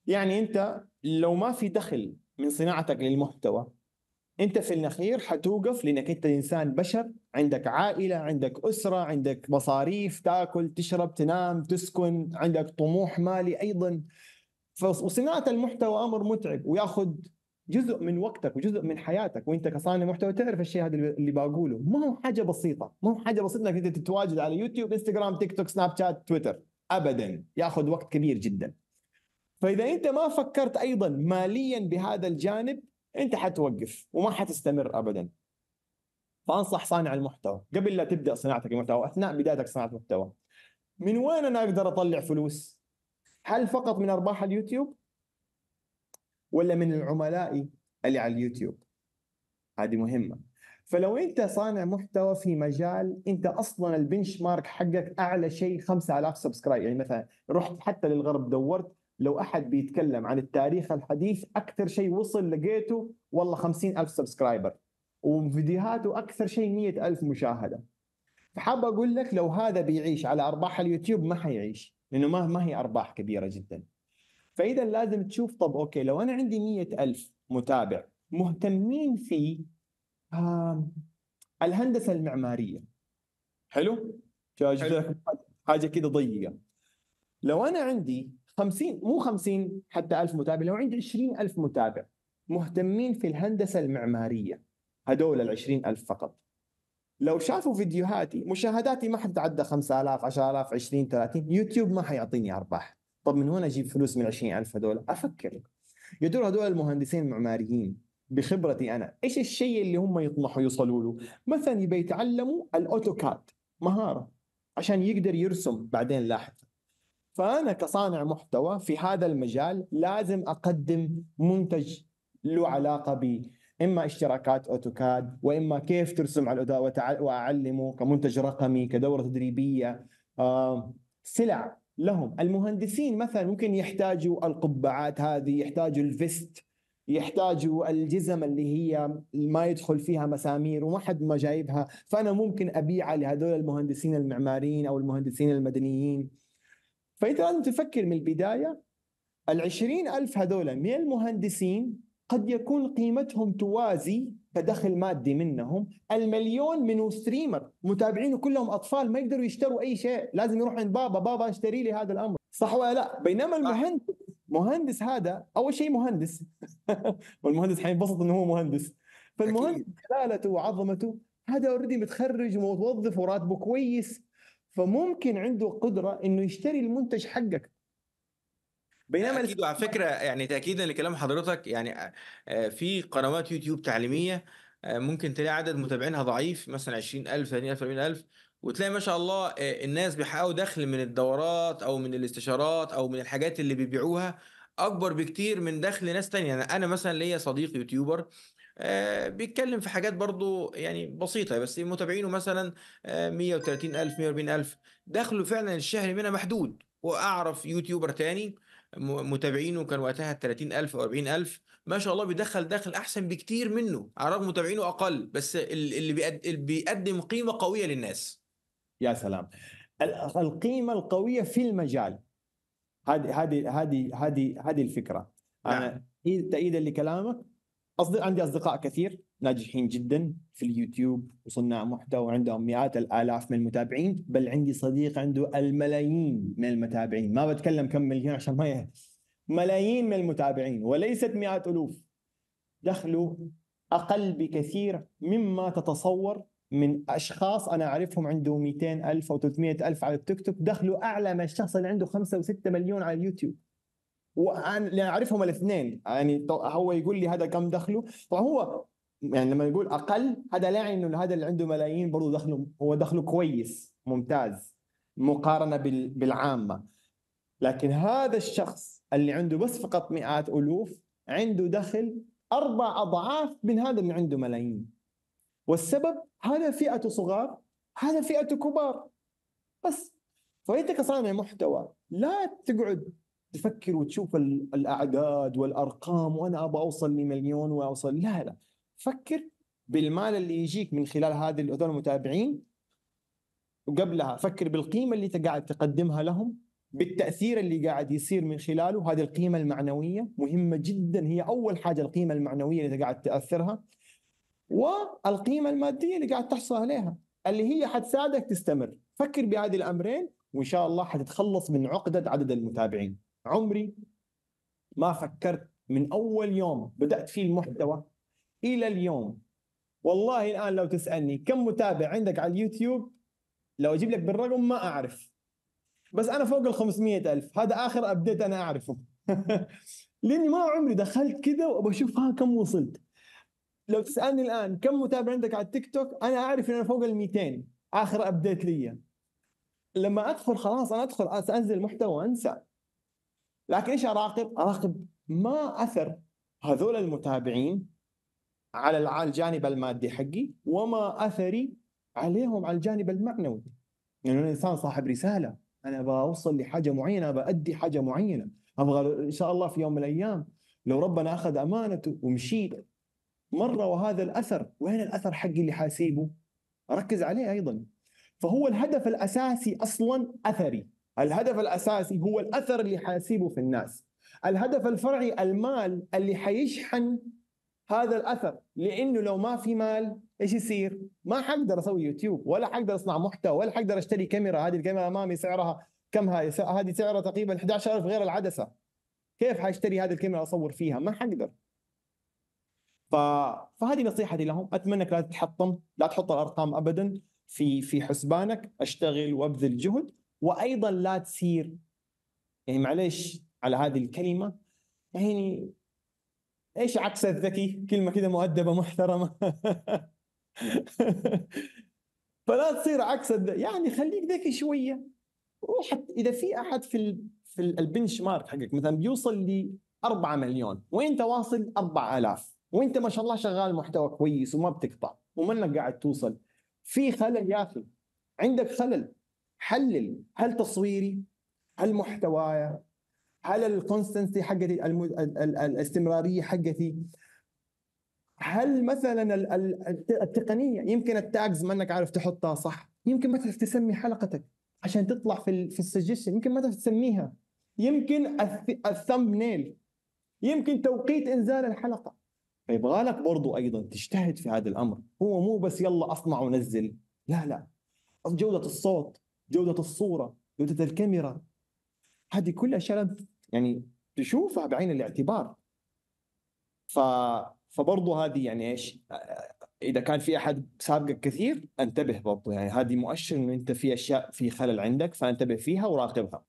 يعني انت لو ما في دخل من صناعتك للمحتوى انت في الاخير حتوقف لانك انت انسان بشر عندك عائله عندك اسره عندك مصاريف تاكل تشرب تنام تسكن عندك طموح مالي ايضا فصناعه المحتوى امر متعب وياخذ جزء من وقتك وجزء من حياتك وانت كصانع محتوى تعرف الشيء هذا اللي بقوله ما هو حاجه بسيطه ما هو حاجه بسيطه انك انت تتواجد على يوتيوب انستغرام تيك توك سناب شات تويتر ابدا ياخذ وقت كبير جدا فاذا انت ما فكرت ايضا ماليا بهذا الجانب انت حتوقف وما حتستمر ابدا فانصح صانع المحتوى قبل لا تبدا صناعتك المحتوى اثناء بدايتك صناعه محتوى من وين انا اقدر اطلع فلوس؟ هل فقط من ارباح اليوتيوب؟ ولا من العملاء اللي على اليوتيوب؟ هذه مهمه فلو انت صانع محتوى في مجال انت اصلا البنش مارك حقك اعلى شيء 5000 سبسكرايب يعني مثلا رحت حتى للغرب دورت لو أحد بيتكلم عن التاريخ الحديث أكثر شيء وصل لقيته والله خمسين ألف سبسكرايبر وفيديوهاته أكثر شيء مية ألف مشاهدة فحاب أقول لك لو هذا بيعيش على أرباح اليوتيوب ما حيعيش لأنه ما ما هي أرباح كبيرة جدا فإذا لازم تشوف طب أوكي لو أنا عندي مية ألف متابع مهتمين في الهندسة المعمارية حلو؟ حاجة كده ضيقة لو أنا عندي 50 مو 50 حتى 1000 متابع لو عندي 20000 متابع مهتمين في الهندسه المعماريه هذول ال 20000 فقط لو شافوا فيديوهاتي مشاهداتي ما حتتعدى 5000 10000 20 30 يوتيوب ما حيعطيني ارباح طب من هنا اجيب فلوس من 20000 هذول افكر يا ترى هذول المهندسين المعماريين بخبرتي انا ايش الشيء اللي هم يطمحوا يوصلوا له مثلا يبي يتعلموا الاوتوكاد مهاره عشان يقدر يرسم بعدين لاحقا فانا كصانع محتوى في هذا المجال لازم اقدم منتج له علاقه ب اما اشتراكات اوتوكاد واما كيف ترسم على الاداء واعلمه كمنتج رقمي كدوره تدريبيه سلع لهم المهندسين مثلا ممكن يحتاجوا القبعات هذه يحتاجوا الفيست يحتاجوا الجزم اللي هي ما يدخل فيها مسامير وما حد ما جايبها فانا ممكن ابيعها لهذول المهندسين المعماريين او المهندسين المدنيين فانت لازم تفكر من البدايه ال ألف هذول من المهندسين قد يكون قيمتهم توازي كدخل مادي منهم المليون من ستريمر متابعينه كلهم اطفال ما يقدروا يشتروا اي شيء لازم يروح عند بابا بابا اشتري لي هذا الامر صح ولا لا بينما المهندس مهندس هذا اول شيء مهندس [LAUGHS] والمهندس حينبسط انه هو مهندس فالمهندس جلالته وعظمته هذا اوريدي متخرج وموظف وراتبه كويس فممكن عنده قدره انه يشتري المنتج حقك
بينما اكيد وعلى فكره يعني تاكيدا لكلام حضرتك يعني آه، آه، في قنوات يوتيوب تعليميه آه، ممكن تلاقي عدد متابعينها ضعيف مثلا 20000 30000 40000 وتلاقي ما شاء الله الناس بيحققوا دخل من الدورات او من الاستشارات او من الحاجات اللي بيبيعوها اكبر بكتير من دخل ناس تانية يعني انا مثلا ليا صديق يوتيوبر آه، بيتكلم في حاجات برضو يعني بسيطه بس متابعينه مثلا 130 آه، الف 140 الف دخله فعلا الشهري منها محدود واعرف يوتيوبر تاني متابعينه كان وقتها 30 الف او 40 الف ما شاء الله بيدخل دخل احسن بكتير منه على الرغم متابعينه اقل بس اللي بيقدم قيمه قويه للناس يا سلام
القيمه القويه في المجال هذه هذه هذه هذه هذه الفكره انا نعم. تأييدا لكلامك أصدق عندي أصدقاء كثير ناجحين جدا في اليوتيوب وصناع محتوى وعندهم مئات الآلاف من المتابعين بل عندي صديق عنده الملايين من المتابعين ما بتكلم كم مليون عشان ما يهد. ملايين من المتابعين وليست مئات ألوف دخله أقل بكثير مما تتصور من أشخاص أنا أعرفهم عنده 200 ألف أو 300 ألف على التيك توك دخله أعلى من الشخص اللي عنده 5 و6 مليون على اليوتيوب وانا يعني اعرفهم الاثنين يعني هو يقول لي هذا كم دخله فهو يعني لما نقول اقل هذا لا يعني انه هذا اللي عنده ملايين برضه دخله هو دخله كويس ممتاز مقارنه بالعامه لكن هذا الشخص اللي عنده بس فقط مئات الوف عنده دخل اربع اضعاف من هذا اللي عنده ملايين والسبب هذا فئته صغار هذا فئته كبار بس فانت كصانع محتوى لا تقعد تفكر وتشوف الاعداد والارقام وانا ابغى اوصل لمليون واوصل لا لا فكر بالمال اللي يجيك من خلال هذه هذول المتابعين وقبلها فكر بالقيمه اللي انت قاعد تقدمها لهم بالتاثير اللي قاعد يصير من خلاله هذه القيمه المعنويه مهمه جدا هي اول حاجه القيمه المعنويه اللي انت قاعد تاثرها والقيمه الماديه اللي قاعد تحصل عليها اللي هي حتساعدك تستمر فكر بهذه الامرين وان شاء الله حتتخلص من عقده عدد المتابعين عمري ما فكرت من اول يوم بدات فيه المحتوى الى اليوم والله الان لو تسالني كم متابع عندك على اليوتيوب لو اجيب لك بالرقم ما اعرف بس انا فوق ال الف هذا اخر ابديت انا اعرفه [LAUGHS] لاني ما عمري دخلت كذا وبشوف ها كم وصلت لو تسالني الان كم متابع عندك على التيك توك انا اعرف ان انا فوق ال 200 اخر ابديت لي لما ادخل خلاص انا ادخل انزل محتوى وانسى لكن ايش اراقب؟ اراقب ما اثر هذول المتابعين على الجانب المادي حقي وما اثري عليهم على الجانب المعنوي لانه يعني انا انسان صاحب رساله انا بوصل لحاجه معينه بادي حاجه معينه ابغى ان شاء الله في يوم من الايام لو ربنا اخذ امانته ومشيت مره وهذا الاثر وين الاثر حقي اللي حاسيبه؟ اركز عليه ايضا فهو الهدف الاساسي اصلا اثري الهدف الأساسي هو الأثر اللي حاسيبه في الناس الهدف الفرعي المال اللي حيشحن هذا الأثر لأنه لو ما في مال ايش يصير؟ ما حقدر اسوي يوتيوب ولا حقدر اصنع محتوى ولا حقدر اشتري كاميرا هذه الكاميرا امامي سعرها كم هاي هذه سعرها تقريبا 11000 غير العدسه كيف حاشتري هذه الكاميرا اصور فيها؟ ما حقدر ف... فهذه نصيحتي لهم اتمنى لا تتحطم لا تحط الارقام ابدا في في حسبانك اشتغل وابذل جهد وايضا لا تسير يعني معليش على هذه الكلمه يعني ايش عكس الذكي؟ كلمه كذا مؤدبه محترمه [LAUGHS] فلا تصير عكس الذكي يعني خليك ذكي شويه روح اذا في احد في في البنش مارك حقك مثلا بيوصل ل 4 مليون وانت واصل 4000 وانت ما شاء الله شغال محتوى كويس وما بتقطع ومنك قاعد توصل في خلل يا اخي عندك خلل حلل هل تصويري هل محتوايا هل الكونستنسي حقتي الاستمراريه حقتي هل مثلا التقنيه يمكن التاجز انك عارف تحطها صح يمكن ما تعرف تسمي حلقتك عشان تطلع في في السجشن يمكن ما تعرف تسميها يمكن الثمب نيل يمكن توقيت انزال الحلقه فيبغى لك برضو ايضا تجتهد في هذا الامر هو مو بس يلا اصنع ونزل لا لا جوده الصوت جوده الصوره جوده الكاميرا هذه كل اشياء يعني تشوفها بعين الاعتبار ف فبرضه هذه يعني ايش اذا كان في احد سابقك كثير انتبه برضه يعني هذه مؤشر انه انت في اشياء في خلل عندك فانتبه فيها وراقبها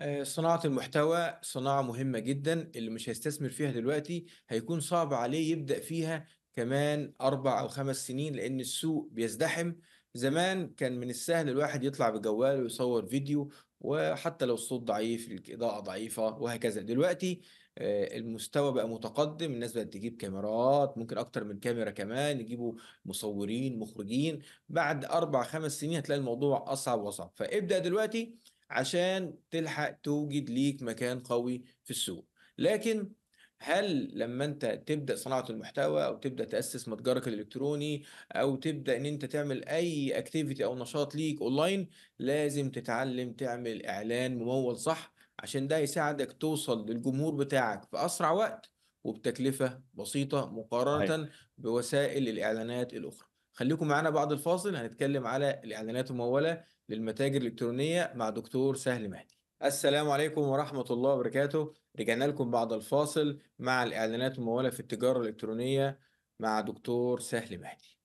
آه، صناعة المحتوى صناعة مهمة جدا اللي مش هيستثمر فيها دلوقتي هيكون صعب عليه يبدأ فيها كمان أربع أو خمس سنين لأن السوق بيزدحم زمان كان من السهل الواحد يطلع بجواله ويصور فيديو وحتى لو الصوت ضعيف الإضاءة ضعيفة وهكذا دلوقتي آه، المستوى بقى متقدم الناس بقت تجيب كاميرات ممكن أكتر من كاميرا كمان يجيبوا مصورين مخرجين بعد أربع خمس سنين هتلاقي الموضوع أصعب وأصعب فابدأ دلوقتي عشان تلحق توجد ليك مكان قوي في السوق لكن هل لما انت تبدا صناعه المحتوى او تبدا تاسس متجرك الالكتروني او تبدا ان انت تعمل اي اكتيفيتي او نشاط ليك اونلاين لازم تتعلم تعمل اعلان ممول صح عشان ده يساعدك توصل للجمهور بتاعك في اسرع وقت وبتكلفه بسيطه مقارنه هاي. بوسائل الاعلانات الاخرى خليكم معانا بعد الفاصل هنتكلم على الاعلانات المموله للمتاجر الالكترونيه مع دكتور سهل مهدي السلام عليكم ورحمة الله وبركاته رجعنا لكم بعد الفاصل مع الإعلانات الممولة في التجارة الإلكترونية مع دكتور سهل مهدي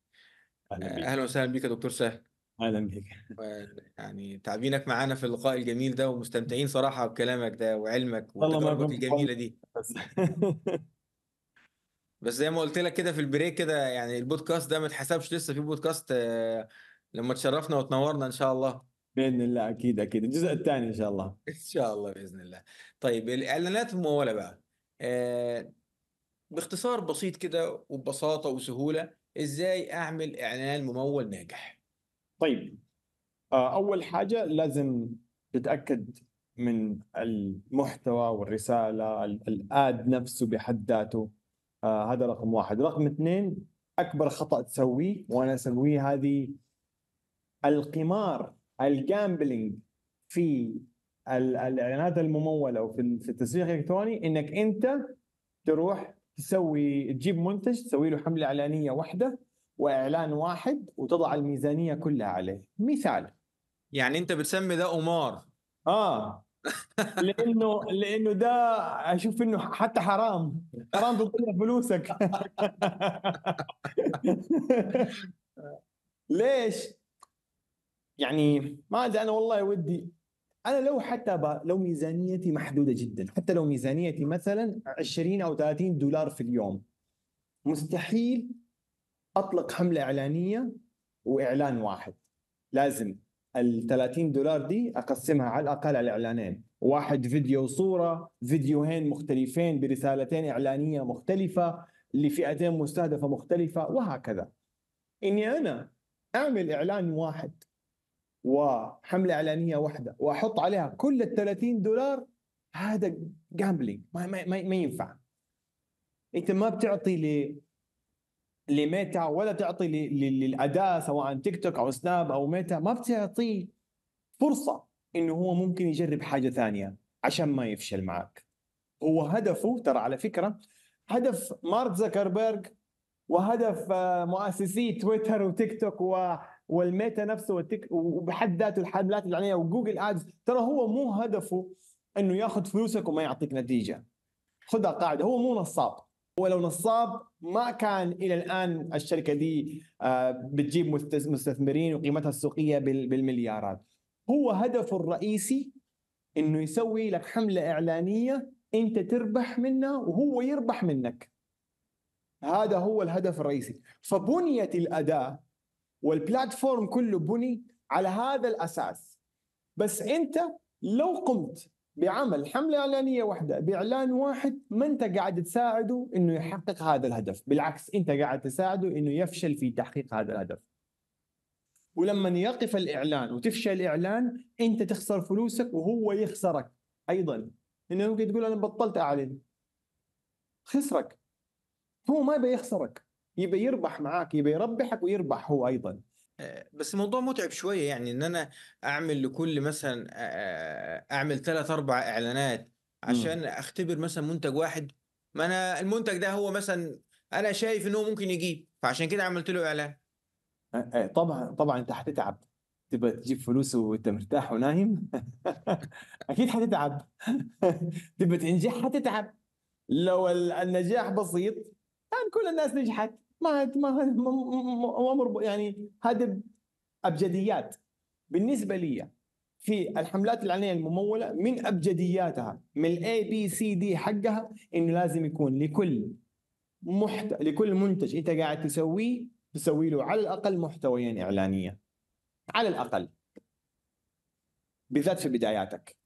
أهلا, وسهلا بيك يا دكتور سهل أهلا بيك يعني تعبينك معانا في اللقاء الجميل ده ومستمتعين صراحة بكلامك ده وعلمك وتجربتك الجميلة دي بس زي ما قلت لك كده في البريك كده يعني البودكاست ده ما اتحسبش لسه في بودكاست آه، لما تشرفنا وتنورنا إن شاء الله باذن الله اكيد اكيد الجزء الثاني ان شاء الله [LAUGHS] ان شاء الله باذن الله طيب الاعلانات المموله آه، بقى باختصار بسيط كده وببساطه وسهوله ازاي اعمل اعلان ممول ناجح طيب آه، اول
حاجه لازم تتاكد من المحتوى والرساله الاد نفسه بحد ذاته آه هذا رقم واحد رقم اثنين اكبر خطا تسويه وانا اسويه هذه القمار الجامبلينج في الاعلانات المموله وفي في التسويق الالكتروني انك انت تروح تسوي تجيب منتج تسوي له حمله اعلانيه واحده واعلان واحد وتضع الميزانيه كلها عليه مثال
يعني انت بتسمي ده قمار اه [LAUGHS]
لانه لانه ده اشوف انه حتى حرام حرام تضيع فلوسك
[LAUGHS]
ليش؟ يعني ما ادري انا والله ودي انا لو حتى لو ميزانيتي محدوده جدا حتى لو ميزانيتي مثلا 20 او 30 دولار في اليوم مستحيل اطلق حمله اعلانيه واعلان واحد لازم ال 30 دولار دي اقسمها على الاقل على اعلانين واحد فيديو صوره فيديوهين مختلفين برسالتين اعلانيه مختلفه لفئتين مستهدفه مختلفه وهكذا اني انا اعمل اعلان واحد وحمله اعلانيه واحده واحط عليها كل ال 30 دولار هذا جامبلينج ما, ما, ما, ما ينفع انت ما بتعطي ل لميتا ولا تعطي للاداء سواء تيك توك او سناب او ميتا ما بتعطيه فرصه انه هو ممكن يجرب حاجه ثانيه عشان ما يفشل معك هو هدفه ترى على فكره هدف مارك زكربرج وهدف آه، مؤسسي تويتر وتيك توك و والميتا نفسه والتك وبحد ذاته الحملات الاعلانيه وجوجل ادز ترى هو مو هدفه انه ياخذ فلوسك وما يعطيك نتيجه خذها قاعده هو مو نصاب هو لو نصاب ما كان الى الان الشركه دي آه، بتجيب مستثمرين وقيمتها السوقيه بالمليارات هو هدفه الرئيسي انه يسوي لك حمله اعلانيه انت تربح منها وهو يربح منك هذا هو الهدف الرئيسي فبنيت الاداه والبلاتفورم كله بني على هذا الاساس بس انت لو قمت بعمل حمله اعلانيه واحده باعلان واحد ما انت قاعد تساعده انه يحقق هذا الهدف بالعكس انت قاعد تساعده انه يفشل في تحقيق هذا الهدف ولما يقف الاعلان وتفشل الاعلان انت تخسر فلوسك وهو يخسرك ايضا انه ممكن تقول انا بطلت اعلن خسرك هو ما بيخسرك يبي يربح معاك يبي يربحك ويربح هو ايضا
آه، بس الموضوع متعب شويه يعني ان انا اعمل لكل مثلا آه، آه، اعمل ثلاث اربع اعلانات عشان م. اختبر مثلا منتج واحد ما انا المنتج ده هو مثلا انا شايف ان هو ممكن يجيب فعشان كده عملت له اعلان
طبعا طبعا انت هتتعب تبقى تجيب فلوس وانت مرتاح ونايم [LAUGHS] اكيد هتتعب [LAUGHS] تبقى تنجح هتتعب لو النجاح بسيط كان كل الناس نجحت ما ما امر يعني هذا ابجديات بالنسبه لي في الحملات العلنيه المموله من ابجدياتها من الاي بي سي دي حقها انه لازم يكون لكل محت... لكل منتج انت قاعد تسويه تسوي له على الاقل محتويين اعلانيه على الاقل بالذات في بداياتك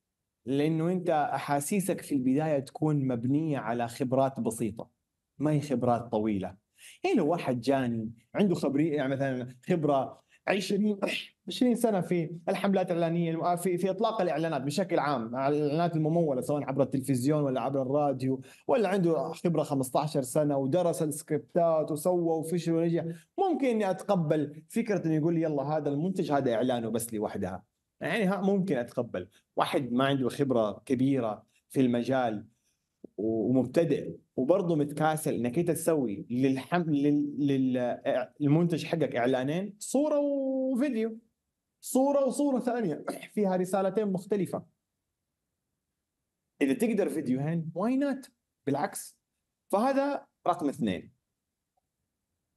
لانه انت احاسيسك في البدايه تكون مبنيه على خبرات بسيطه ما هي خبرات طويله هنا لو واحد جاني عنده خبريه يعني مثلا خبره 20 20 [CLEARS THROAT] سنه في الحملات الاعلانيه في في اطلاق الاعلانات بشكل عام الاعلانات المموله سواء عبر التلفزيون ولا عبر الراديو ولا عنده خبره 15 سنه ودرس السكريبتات وسوى وفشل ونجح ممكن اني اتقبل فكره انه يقول لي يلا هذا المنتج هذا اعلانه بس لوحدها يعني ها ممكن اتقبل واحد ما عنده خبره كبيره في المجال ومبتدئ وبرضه متكاسل انك انت تسوي للحم للمنتج حقك اعلانين صوره وفيديو صوره وصوره ثانيه [CLEARS THROAT] فيها رسالتين مختلفه اذا تقدر فيديوهين واي نوت بالعكس فهذا رقم اثنين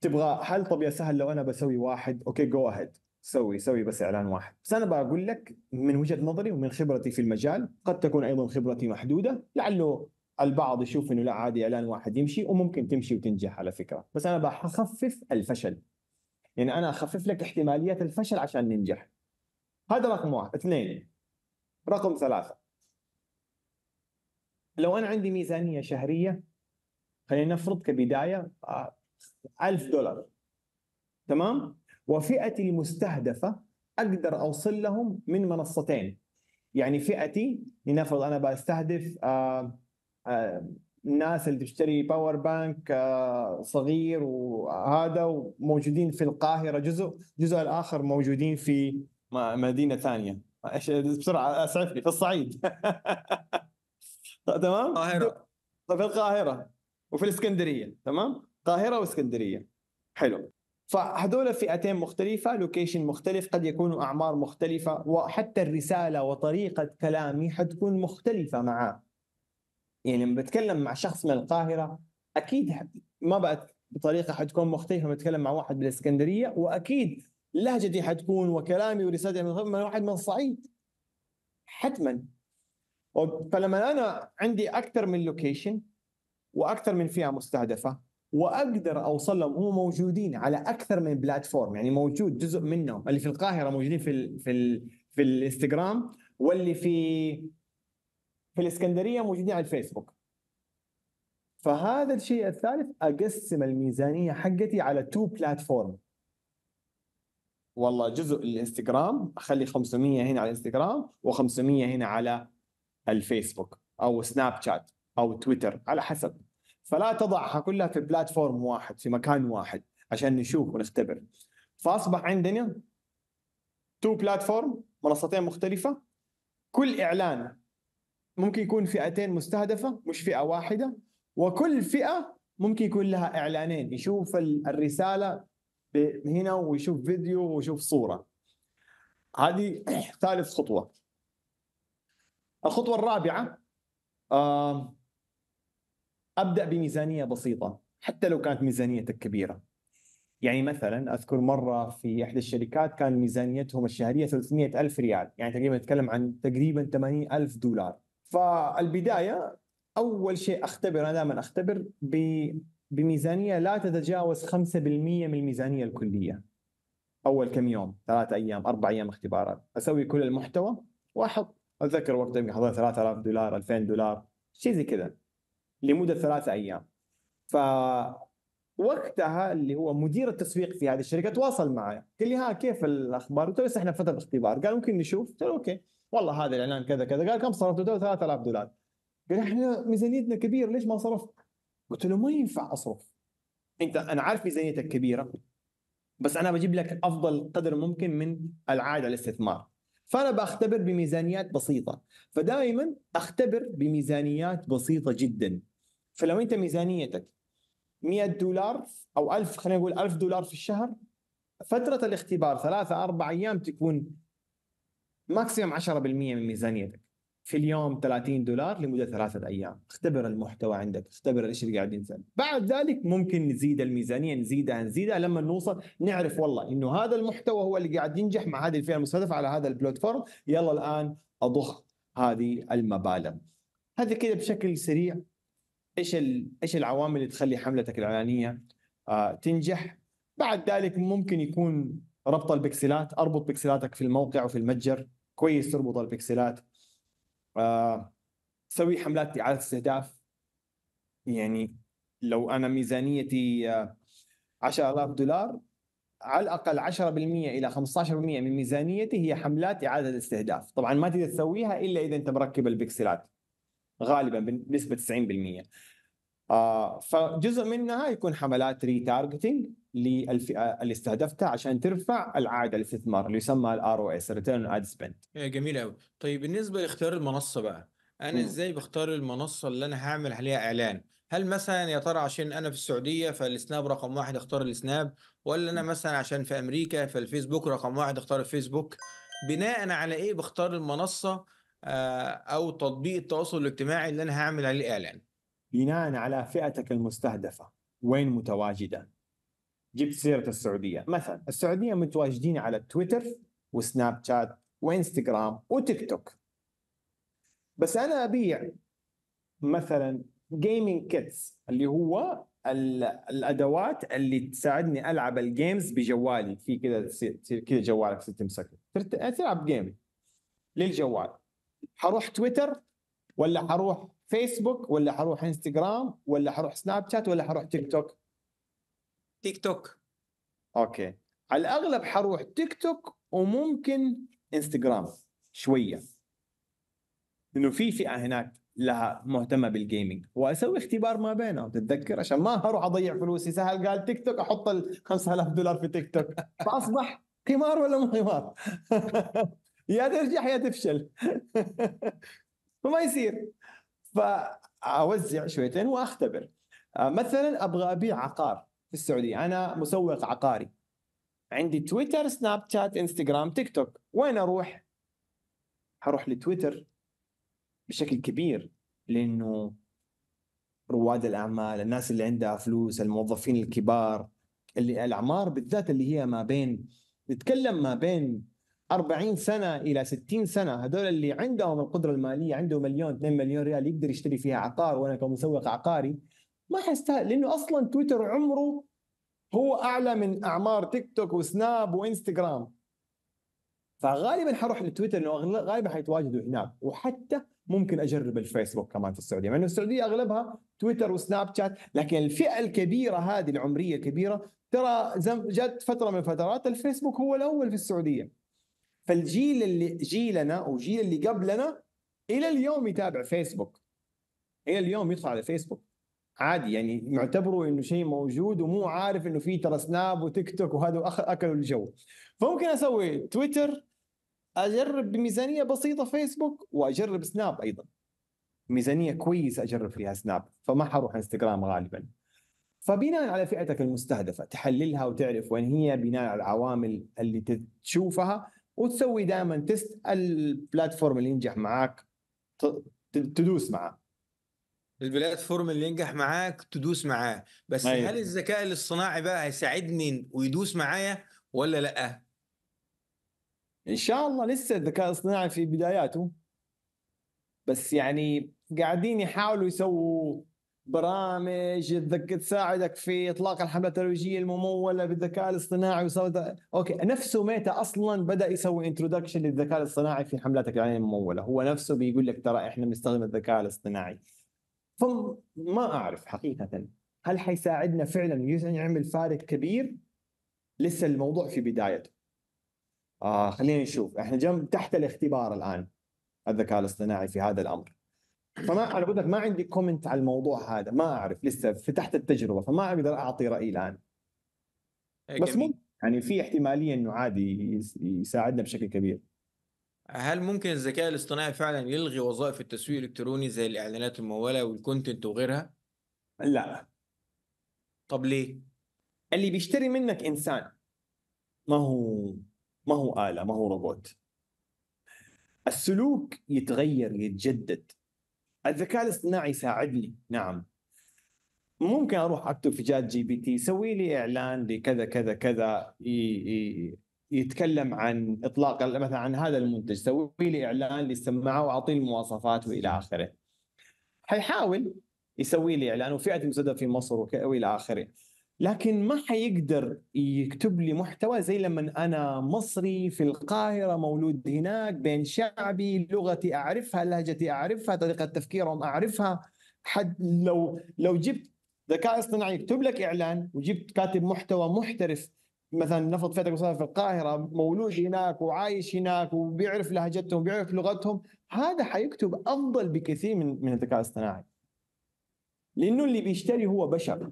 تبغى هل طب يا سهل لو انا بسوي واحد اوكي جو اهيد سوي سوي بس اعلان واحد بس انا بقول لك من وجهه نظري ومن خبرتي في المجال قد تكون ايضا خبرتي محدوده لعله البعض يشوف انه لا عادي اعلان واحد يمشي وممكن تمشي وتنجح على فكره بس انا بخفف الفشل يعني انا اخفف لك احتماليه الفشل عشان ننجح هذا رقم واحد اثنين رقم ثلاثه لو انا عندي ميزانيه شهريه خلينا نفرض كبدايه آه، ألف دولار تمام وفئتي المستهدفه اقدر اوصل لهم من منصتين يعني فئتي لنفرض انا بستهدف آه الناس اللي تشتري باور آه، بانك صغير وهذا وموجودين في القاهره جزء جزء الاخر موجودين في مدينه ثانيه ايش بسرعه اسعفني في الصعيد [LAUGHS] تمام القاهره في القاهره وفي الاسكندريه تمام القاهره واسكندريه حلو فهذول فئتين مختلفة لوكيشن مختلف قد يكونوا أعمار مختلفة وحتى الرسالة وطريقة كلامي حتكون مختلفة معاه يعني لما بتكلم مع شخص من القاهره اكيد ما بقت بطريقه حتكون مختلفه لما بتكلم مع واحد بالاسكندريه واكيد لهجتي حتكون وكلامي ورسالتي من واحد من الصعيد حتما فلما انا عندي اكثر من لوكيشن واكثر من فئه مستهدفه واقدر اوصل لهم هم موجودين على اكثر من بلاتفورم يعني موجود جزء منهم اللي في القاهره موجودين في الـ في الـ في الانستغرام واللي في في الاسكندريه موجودين على الفيسبوك فهذا الشيء الثالث اقسم الميزانيه حقتي على تو بلاتفورم والله جزء الانستغرام اخلي 500 هنا على الانستغرام و500 هنا على الفيسبوك او سناب شات او تويتر على حسب فلا تضعها كلها في بلاتفورم واحد في مكان واحد عشان نشوف ونختبر فاصبح عندنا تو بلاتفورم منصتين مختلفه كل اعلان ممكن يكون فئتين مستهدفه مش فئه واحده وكل فئه ممكن يكون لها اعلانين يشوف الرساله هنا ويشوف فيديو ويشوف صوره هذه [CLEARS THROAT] ثالث خطوه الخطوه الرابعه ابدا بميزانيه بسيطه حتى لو كانت ميزانيتك كبيره يعني مثلا اذكر مره في احدى الشركات كان ميزانيتهم الشهريه 300 الف ريال يعني تقريبا نتكلم عن تقريبا 80 الف دولار فالبدايه اول شيء اختبر انا دائما اختبر بميزانيه لا تتجاوز 5% من الميزانيه الكليه اول كم يوم ثلاثة ايام اربع ايام اختبارات اسوي كل المحتوى واحط اتذكر وقتها يمكن حضرت 3000 دولار 2000 دولار شيء زي كذا لمده ثلاثة ايام ف وقتها اللي هو مدير التسويق في هذه الشركه تواصل معي قال لي ها كيف الاخبار؟ قلت له احنا في فتره اختبار قال ممكن نشوف قلت له اوكي والله هذا الاعلان كذا كذا قال كم صرفت؟ قلت له 3000 دولار قال احنا ميزانيتنا كبيره ليش ما صرفت؟ قلت له ما ينفع اصرف انت انا عارف ميزانيتك كبيره بس انا بجيب لك افضل قدر ممكن من العائد على الاستثمار فانا باختبر بميزانيات بسيطه فدائما اختبر بميزانيات بسيطه جدا فلو انت ميزانيتك 100 دولار او 1000 خلينا نقول 1000 دولار في الشهر فترة الاختبار ثلاثة أربع أيام تكون ماكسيموم 10% من ميزانيتك في اليوم 30 دولار لمده ثلاثه ايام، اختبر المحتوى عندك، اختبر ايش اللي قاعد ينزل بعد ذلك ممكن نزيد الميزانيه نزيدها نزيدها لما نوصل نعرف والله انه هذا المحتوى هو اللي قاعد ينجح مع هذه الفئه المستهدفه على هذا البلاتفورم، يلا الان اضخ هذه المبالغ. هذا كذا بشكل سريع ايش ايش العوامل اللي تخلي حملتك الاعلانيه آه تنجح؟ بعد ذلك ممكن يكون ربط البكسلات، اربط بكسلاتك في الموقع وفي المتجر كويس تربط البكسلات آه، حملات اعاده استهداف يعني لو انا ميزانيتي آه، 10000 دولار على الاقل 10% الى 15% من ميزانيتي هي حملات اعاده الاستهداف طبعا ما تقدر تسويها الا اذا انت مركب البكسلات غالبا بنسبه 90%. آه فجزء منها يكون حملات ريتارجتنج للفئه اللي استهدفتها عشان ترفع العائد الاستثمار اللي يسمى الار او اس ريتيرن اد سبند
جميل قوي طيب بالنسبه لاختيار المنصه بقى انا م. ازاي بختار المنصه اللي انا هعمل عليها اعلان هل مثلا يا ترى عشان انا في السعوديه فالسناب رقم واحد اختار السناب ولا انا مثلا عشان في امريكا فالفيسبوك رقم واحد اختار الفيسبوك بناء على ايه بختار المنصه آه، او تطبيق التواصل الاجتماعي اللي انا هعمل عليه اعلان بناء على فئتك المستهدفه وين
متواجده جبت سيره السعوديه مثلا السعوديه متواجدين على تويتر وسناب شات وانستغرام وتيك توك بس انا ابيع مثلا جيمنج كيتس اللي هو الادوات اللي تساعدني العب الجيمز بجوالي في كذا كذا جوالك تمسكه تلعب جيم للجوال حروح تويتر ولا حروح فيسبوك ولا حروح انستغرام ولا حروح سناب شات ولا حروح تيك توك تيك توك اوكي على الاغلب حروح تيك توك وممكن انستغرام شويه لانه في فئه هناك لها مهتمه بالجيمنج واسوي اختبار ما بينهم تتذكر عشان ما اروح اضيع فلوسي سهل قال تيك توك احط ال 5000 دولار في تيك توك فاصبح قمار ولا مو قمار [LAUGHS] يا تنجح يا تفشل [LAUGHS] فما يصير فاوزع شويتين واختبر آه، مثلا ابغى ابيع عقار في السعوديه انا مسوق عقاري عندي تويتر سناب شات انستغرام تيك توك وين اروح حروح لتويتر بشكل كبير لانه رواد الاعمال الناس اللي عندها فلوس الموظفين الكبار اللي الاعمار بالذات اللي هي ما بين نتكلم ما بين 40 سنه الى 60 سنه هذول اللي عندهم القدره الماليه عنده مليون 2 مليون ريال يقدر يشتري فيها عقار وانا كمسوق عقاري ما حيستاهل لانه اصلا تويتر عمره هو اعلى من اعمار تيك توك وسناب وانستغرام فغالبا حروح لتويتر لانه غالبا حيتواجدوا هناك وحتى ممكن اجرب الفيسبوك كمان في السعوديه مع انه السعوديه اغلبها تويتر وسناب شات لكن الفئه الكبيره هذه العمريه كبيره ترى جت فتره من الفترات الفيسبوك هو الاول في السعوديه فالجيل اللي جيلنا وجيل اللي قبلنا الى اليوم يتابع فيسبوك الى اليوم يدخل على فيسبوك عادي يعني معتبره انه شيء موجود ومو عارف انه في ترى سناب وتيك توك وهذا اكلوا الجو فممكن اسوي تويتر اجرب بميزانيه بسيطه فيسبوك واجرب سناب ايضا ميزانيه كويسه اجرب فيها سناب فما حروح انستغرام غالبا فبناء على فئتك المستهدفه تحللها وتعرف وين هي بناء على العوامل اللي تشوفها وتسوي دائما تست البلاتفورم اللي ينجح معاك تدوس
معه البلاتفورم اللي ينجح معاك تدوس معاه بس أيوة. هل الذكاء الاصطناعي بقى هيساعدني ويدوس معايا ولا لا ان
شاء الله لسه الذكاء الاصطناعي في بداياته
بس يعني
قاعدين يحاولوا يسووا برامج تساعدك في اطلاق الحمله الترويجيه المموله بالذكاء الاصطناعي اوكي نفسه ميتا اصلا بدا يسوي انترودكشن للذكاء الاصطناعي في حملاتك الاعلانيه المموله هو نفسه بيقول لك ترى احنا بنستخدم الذكاء الاصطناعي فما اعرف حقيقه هل حيساعدنا فعلا يعمل فارق كبير؟ لسه الموضوع في بدايته. آه خلينا نشوف احنا جنب تحت الاختبار الان الذكاء الاصطناعي في هذا الامر. فما انا بقول لك ما عندي كومنت على الموضوع هذا ما اعرف لسه في تحت التجربه فما اقدر اعطي راي الان. إيه، بس ممكن يعني في احتماليه انه عادي يساعدنا بشكل كبير.
هل ممكن الذكاء الاصطناعي فعلا يلغي وظائف التسويق الالكتروني زي الاعلانات الممولة والكونتنت وغيرها؟ لا طب ليه؟ اللي بيشتري منك انسان ما هو ما هو آلة ما هو
روبوت السلوك يتغير يتجدد الذكاء الاصطناعي يساعدني نعم ممكن اروح اكتب في جات جي بي تي سوي لي اعلان لكذا كذا كذا يتكلم عن اطلاق مثلا عن هذا المنتج سوي لي اعلان للسماعه واعطيه المواصفات والى اخره حيحاول يسوي لي اعلان وفئه مسدده في مصر والى اخره لكن ما حيقدر يكتب لي محتوى زي لما انا مصري في القاهره مولود هناك بين شعبي لغتي اعرفها لهجتي اعرفها طريقه تفكيرهم اعرفها حد لو لو جبت ذكاء اصطناعي يكتب لك اعلان وجبت كاتب محتوى محترف مثلا نفرض فتره في القاهره مولود هناك وعايش هناك وبيعرف لهجتهم وبيعرف لغتهم هذا حيكتب افضل بكثير من من الذكاء الاصطناعي لانه اللي بيشتري هو بشر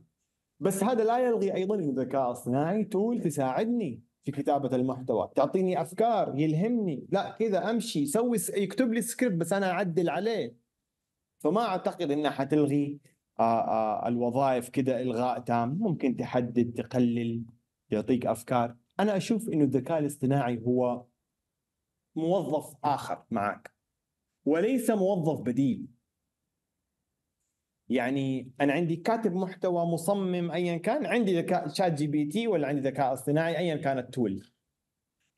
بس هذا لا يلغي ايضا ان الذكاء الاصطناعي تول تساعدني في كتابه المحتوى تعطيني افكار يلهمني لا كذا امشي سوي يكتب لي سكريبت بس انا اعدل عليه فما اعتقد انها حتلغي آه، آه، الوظائف كذا الغاء تام ممكن تحدد تقلل يعطيك افكار انا اشوف انه الذكاء الاصطناعي هو موظف اخر معك وليس موظف بديل يعني انا عندي كاتب محتوى مصمم ايا كان عندي ذكاء شات جي بي تي ولا عندي ذكاء اصطناعي ايا كان التول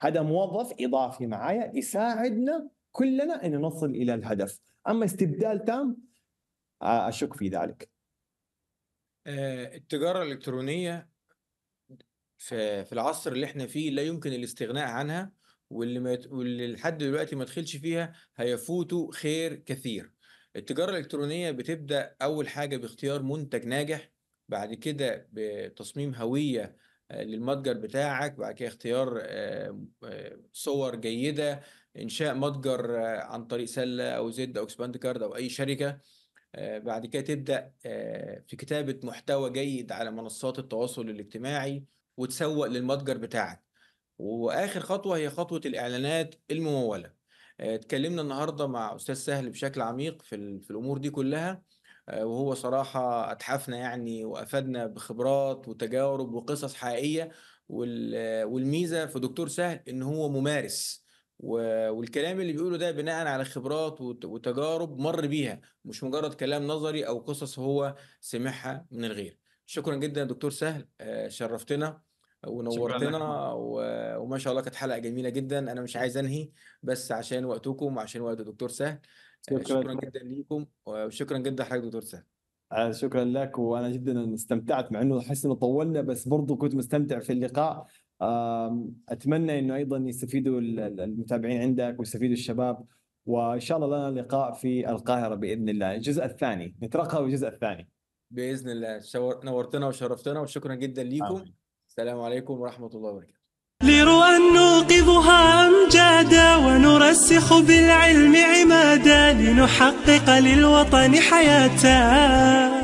هذا موظف اضافي معايا يساعدنا كلنا ان نصل الى الهدف اما استبدال تام آه، اشك في ذلك
آه، التجاره الالكترونيه في العصر اللي احنا فيه لا يمكن الاستغناء عنها واللي ما واللي لحد دلوقتي ما دخلش فيها هيفوته خير كثير. التجاره الالكترونيه بتبدا اول حاجه باختيار منتج ناجح بعد كده بتصميم هويه آه، للمتجر بتاعك بعد كده اختيار آه، آه، صور جيده انشاء متجر عن طريق سله او زد او اكسباند كارد او اي شركه بعد كده تبدا في كتابه محتوى جيد على منصات التواصل الاجتماعي وتسوق للمتجر بتاعك واخر خطوه هي خطوه الاعلانات المموله آه، اتكلمنا النهارده مع استاذ سهل بشكل عميق في, في الامور دي كلها آه، وهو صراحه اتحفنا يعني وافادنا بخبرات وتجارب وقصص حقيقيه والميزه في دكتور سهل ان هو ممارس والكلام اللي بيقوله ده بناء على خبرات وتجارب مر بيها مش مجرد كلام نظري او قصص هو سمعها من الغير شكرا جدا دكتور سهل آه، شرفتنا ونورتنا و... وما شاء الله كانت حلقه جميله جدا انا مش عايز انهي بس عشان وقتكم وعشان وقت الدكتور سهل شكرا, شكرا جدا ليكم وشكرا جدا لحضرتك دكتور سهل آه، شكرا لك وانا جدا استمتعت
مع انه احس انه طولنا بس برضه كنت مستمتع في اللقاء اتمنى انه ايضا يستفيدوا المتابعين عندك ويستفيدوا الشباب وان شاء الله لنا لقاء في القاهره باذن الله
الجزء الثاني نترقب الجزء الثاني باذن الله شور... نورتنا وشرفتنا وشكرا جدا ليكم آه. السلام عليكم ورحمة الله وبركاته لرؤى نوقظها
أمجادا ونرسخ بالعلم عمادا لنحقق للوطن حياتا